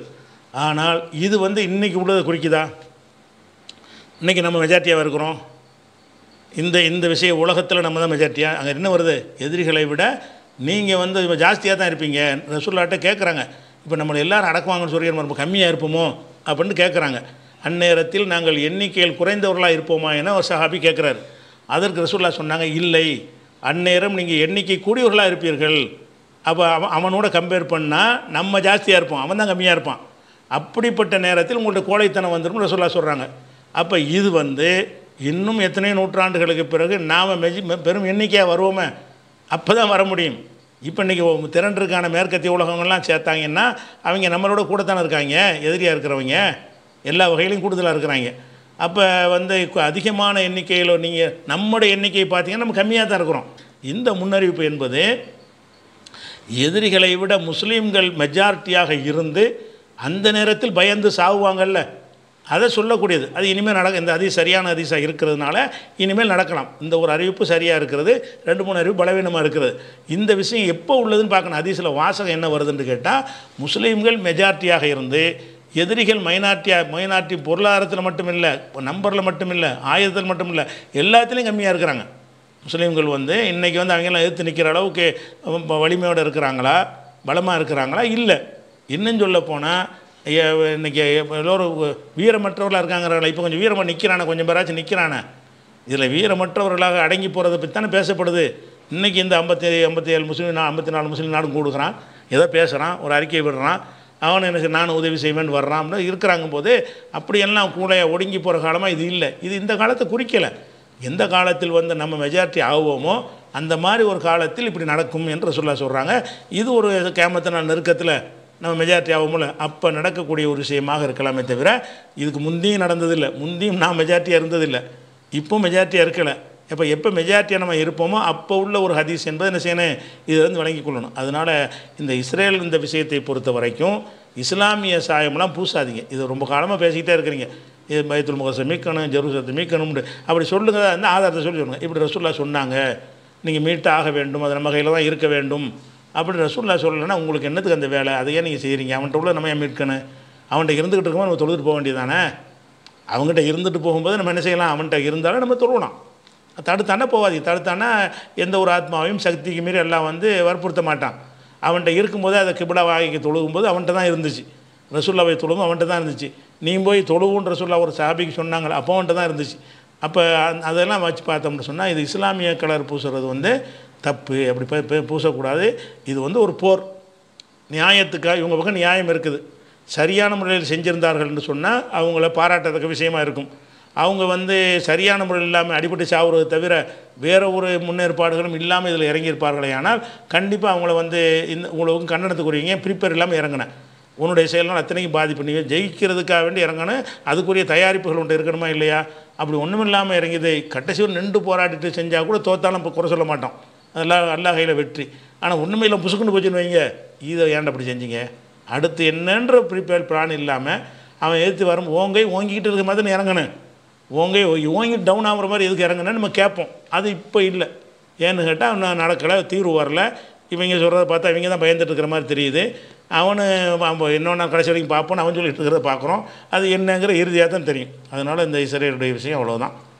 ஆனால் இது வந்து இன்றைக்கி உள்ளதை குறிக்குதா இன்றைக்கி நம்ம மெஜாரிட்டியாக இருக்கிறோம் இந்த இந்த விஷய உலகத்தில் நம்ம தான் மெஜாரிட்டியாக அங்கே என்ன வருது எதிரிகளை விட நீங்கள் வந்து ஜாஸ்தியாக தான் இருப்பீங்க ரசுல்லாட்ட கேட்குறாங்க இப்போ நம்மளை எல்லோரும் அடக்குவாங்கன்னு சொல்லி நம்ம கம்மியாக இருப்போமோ அப்படின்னு கேட்குறாங்க அந்நேரத்தில் நாங்கள் எண்ணிக்கையில் குறைந்தவர்களாக இருப்போமா என ஒரு சஹாபி கேட்குறாரு அதற்கு ரசூல்லா சொன்னாங்க இல்லை அந்நேரம் நீங்கள் எண்ணிக்கை கூடியவர்களாக இருப்பீர்கள் அப்போ அவன் அவனோட கம்பேர் பண்ணால் நம்ம ஜாஸ்தியாக இருப்போம் அவன் தான் கம்மியாக இருப்பான் அப்படிப்பட்ட நேரத்தில் உங்கள்கிட்ட கோழைத்தனம் வந்துடும் ரசூல்லா சொல்கிறாங்க அப்போ இது வந்து இன்னும் எத்தனையோ நூற்றாண்டுகளுக்கு பிறகு நாம் மெஜி பெரும் எண்ணிக்கையாக வருவோமே அப்போ தான் வர முடியும் இப்போ இன்றைக்கி திரண்டிருக்கான மேற்கத்திய உலகங்கள்லாம் சேர்த்தாங்கன்னா அவங்க நம்மளோட கூட தானே இருக்காங்க எதிரியாக இருக்கிறவங்க எல்லா வகையிலையும் கூடுதலாக இருக்கிறாங்க அப்போ வந்து அதிகமான எண்ணிக்கையில் நீங்கள் நம்முடைய எண்ணிக்கையை பார்த்தீங்கன்னா நம்ம கம்மியாக தான் இருக்கிறோம் இந்த முன்னறிவிப்பு என்பது எதிரிகளை விட முஸ்லீம்கள் மெஜாரிட்டியாக இருந்து அந்த நேரத்தில் பயந்து சாவுவாங்கல்ல அதை சொல்லக்கூடியது அது இனிமேல் நடக்க இந்த அதி சரியான அதிசா இருக்கிறதுனால இனிமேல் நடக்கலாம் இந்த ஒரு அறிவிப்பு சரியாக இருக்கிறது ரெண்டு மூணு அறிவிப்பு பலவீனமாக இருக்கிறது இந்த விஷயம் எப்போ உள்ளதுன்னு பார்க்கணும் அதிசில வாசகம் என்ன வருதுன்னு கேட்டால் முஸ்லீம்கள் மெஜாரிட்டியாக இருந்து எதிரிகள் மைனார்ட்டியாக மைனார்ட்டி பொருளாதாரத்தில் மட்டும் இல்லை நம்பரில் மட்டும் இல்லை ஆயுதத்தில் மட்டும் இல்லை எல்லாத்துலேயும் கம்மியாக இருக்கிறாங்க முஸ்லீம்கள் வந்து இன்றைக்கி வந்து அவங்கெல்லாம் எதிர்த்து நிற்கிற அளவுக்கு வலிமையோடு இருக்கிறாங்களா பலமாக இருக்கிறாங்களா இல்லை இன்னும் சொல்ல போனால் இன்றைக்கி எல்லோரும் வீரமற்றவர்களாக இருக்காங்கிறாங்களா இப்போ கொஞ்சம் வீரமாக நிற்கிறானே கொஞ்சம் பேராச்சும் நிற்கிறானே இதில் வீரமற்றவர்களாக அடங்கி போகிறத பற்றி தானே பேசப்படுது இன்றைக்கி இந்த ஐம்பத்தி ஐம்பத்தி ஏழு முஸ்லீம் நான் ஐம்பத்தி நாலு முஸ்லீம் நாடும் கொடுக்குறான் ஏதோ பேசுகிறான் ஒரு அறிக்கை விடுறான் அவன் எனக்கு நான் உதவி செய்வேன் வர்றான் இருக்கிறாங்க போது அப்படியெல்லாம் கூட ஒடுங்கி போகிற காலமாக இது இல்லை இது இந்த காலத்தை குறிக்கலை எந்த காலத்தில் வந்து நம்ம மெஜாரிட்டி ஆகுவோமோ அந்த மாதிரி ஒரு காலத்தில் இப்படி நடக்கும் என்று சொல்ல சொல்கிறாங்க இது ஒரு கேமத்தின நெருக்கத்தில் நம்ம மெஜாரிட்டி ஆகும்ல அப்போ நடக்கக்கூடிய ஒரு விஷயமாக இருக்கலாமே தவிர இதுக்கு முந்தையும் நடந்ததில்லை முந்தையும் நான் மெஜாரிட்டியாக இருந்ததில்லை இப்போ மெஜாரிட்டியாக இருக்கலை இப்போ எப்போ மெஜாரிட்டியாக நம்ம இருப்போமோ அப்போ உள்ள ஒரு ஹதீஸ் என்பது என்ன செய்யணும் இதை வந்து வழங்கி கொள்ளணும் அதனால் இந்த இஸ்ரேல் இந்த விஷயத்தை பொறுத்த வரைக்கும் இஸ்லாமிய சாயம்லாம் பூசாதீங்க இது ரொம்ப காலமாக பேசிக்கிட்டே இருக்கிறீங்க இது பயத்துல் முகசை மீட்கணும் ஜெருசத்தை மீட்கணும்னு அப்படி சொல்லுங்க அந்த ஆதாரத்தை சொல்லி சொல்லுங்கள் இப்படி ரசூல்லா சொன்னாங்க நீங்கள் மீட்டாக வேண்டும் அது நம்ம கையில் தான் இருக்க வேண்டும் அப்படி ரசூல்லா சொல்லலைன்னா உங்களுக்கு என்னத்துக்கு அந்த வேலை அதையே நீங்கள் செய்கிறீங்க அவன்கிட்ட உள்ள நம்ம மீட்கணும் அவன்கிட்ட இருந்துக்கிட்டு இருக்கும்போது நம்ம தொழுதுட்டு போக வேண்டியதானே அவங்ககிட்ட இருந்துட்டு போகும்போது நம்ம என்ன செய்யலாம் அவன்கிட்ட இருந்தாலும் நம்ம தொழுவலாம் தடுத்தானே போகாதீங்க தடுத்தானா எந்த ஒரு ஆத்மாவையும் சக்திக்கு மீறி எல்லாம் வந்து வற்புறுத்த மாட்டான் அவன்கிட்ட இருக்கும்போது அதை கிபிடா வாகிக்கு தொழுகும்போது அவன்கிட்ட தான் இருந்துச்சு போய் தொழுவும் அவன்கிட்ட தான் இருந்துச்சு நீ போய் தொழுவும் ரசுல்லா ஒரு சாபிக்கு சொன்னாங்க அப்போ அவன்கிட்ட தான் இருந்துச்சு அப்போ அதெல்லாம் வச்சு பார்த்தோம்னு சொன்னால் இது இஸ்லாமிய கலர் பூசுறது வந்து தப்பு அப்படி பூசக்கூடாது இது வந்து ஒரு போர் நியாயத்துக்காக இவங்க பக்கம் நியாயம் இருக்குது சரியான முறையில் செஞ்சுருந்தார்கள் என்று சொன்னால் அவங்கள பாராட்டத்தக்க விஷயமாக இருக்கும் அவங்க வந்து சரியான முறையில் இல்லாமல் அடிபட்டு சாவுறது தவிர வேறு ஒரு முன்னேற்பாடுகளும் இல்லாமல் இதில் இறங்கியிருப்பார்களே ஆனால் கண்டிப்பாக அவங்கள வந்து இந்த உங்களுக்கு கண்டனத்துக்குரியவங்க ப்ரிப்பேர் இல்லாமல் இறங்கினேன் உன்னுடைய செயல்னால் அத்தனைக்கும் பாதிப்பு நீங்கள் ஜெயிக்கிறதுக்காக வேண்டி இறங்கணும் அதுக்குரிய தயாரிப்புகள் ஒன்று இருக்கணுமா இல்லையா அப்படி ஒன்றும் இல்லாமல் இறங்கியது கடைசி நின்று போராடிட்டு செஞ்சால் கூட தோத்தாலும் இப்போ குறை சொல்ல மாட்டோம் அதெல்லாம் அல்லா கையில் வெற்றி ஆனால் ஒன்றுமே இல்லை புசுக்குண்டு போச்சுன்னு வைங்க இதை ஏன்டா அப்படி செஞ்சீங்க அடுத்து என்னன்ற ப்ரிப்பேர் பிளான் இல்லாமல் அவன் ஏற்றி வரும் ஓங்கை ஓங்கிக்கிட்டு இருக்கிற மாதிரி இறங்கணும் ஓங்கை ஓங்கி டவுன் ஆகுற மாதிரி எதுக்கு இறங்கினேன்னு நம்ம கேட்போம் அது இப்போ இல்லை ஏன்னு கேட்டால் நான் நடக்கலை தீர்வு வரல இவங்க சொல்கிறத பார்த்தா இவங்க தான் பயந்துட்டு இருக்கிற மாதிரி தெரியுது அவனு இன்னொன்று கடைசி வரைக்கும் பார்ப்போம் அவன் சொல்லிட்டு இருக்கிறத பார்க்குறோம் அது என்னங்கிற இறுதியாக தான் தெரியும் அதனால் இந்த இசரேலுடைய விஷயம் அவ்வளோதான்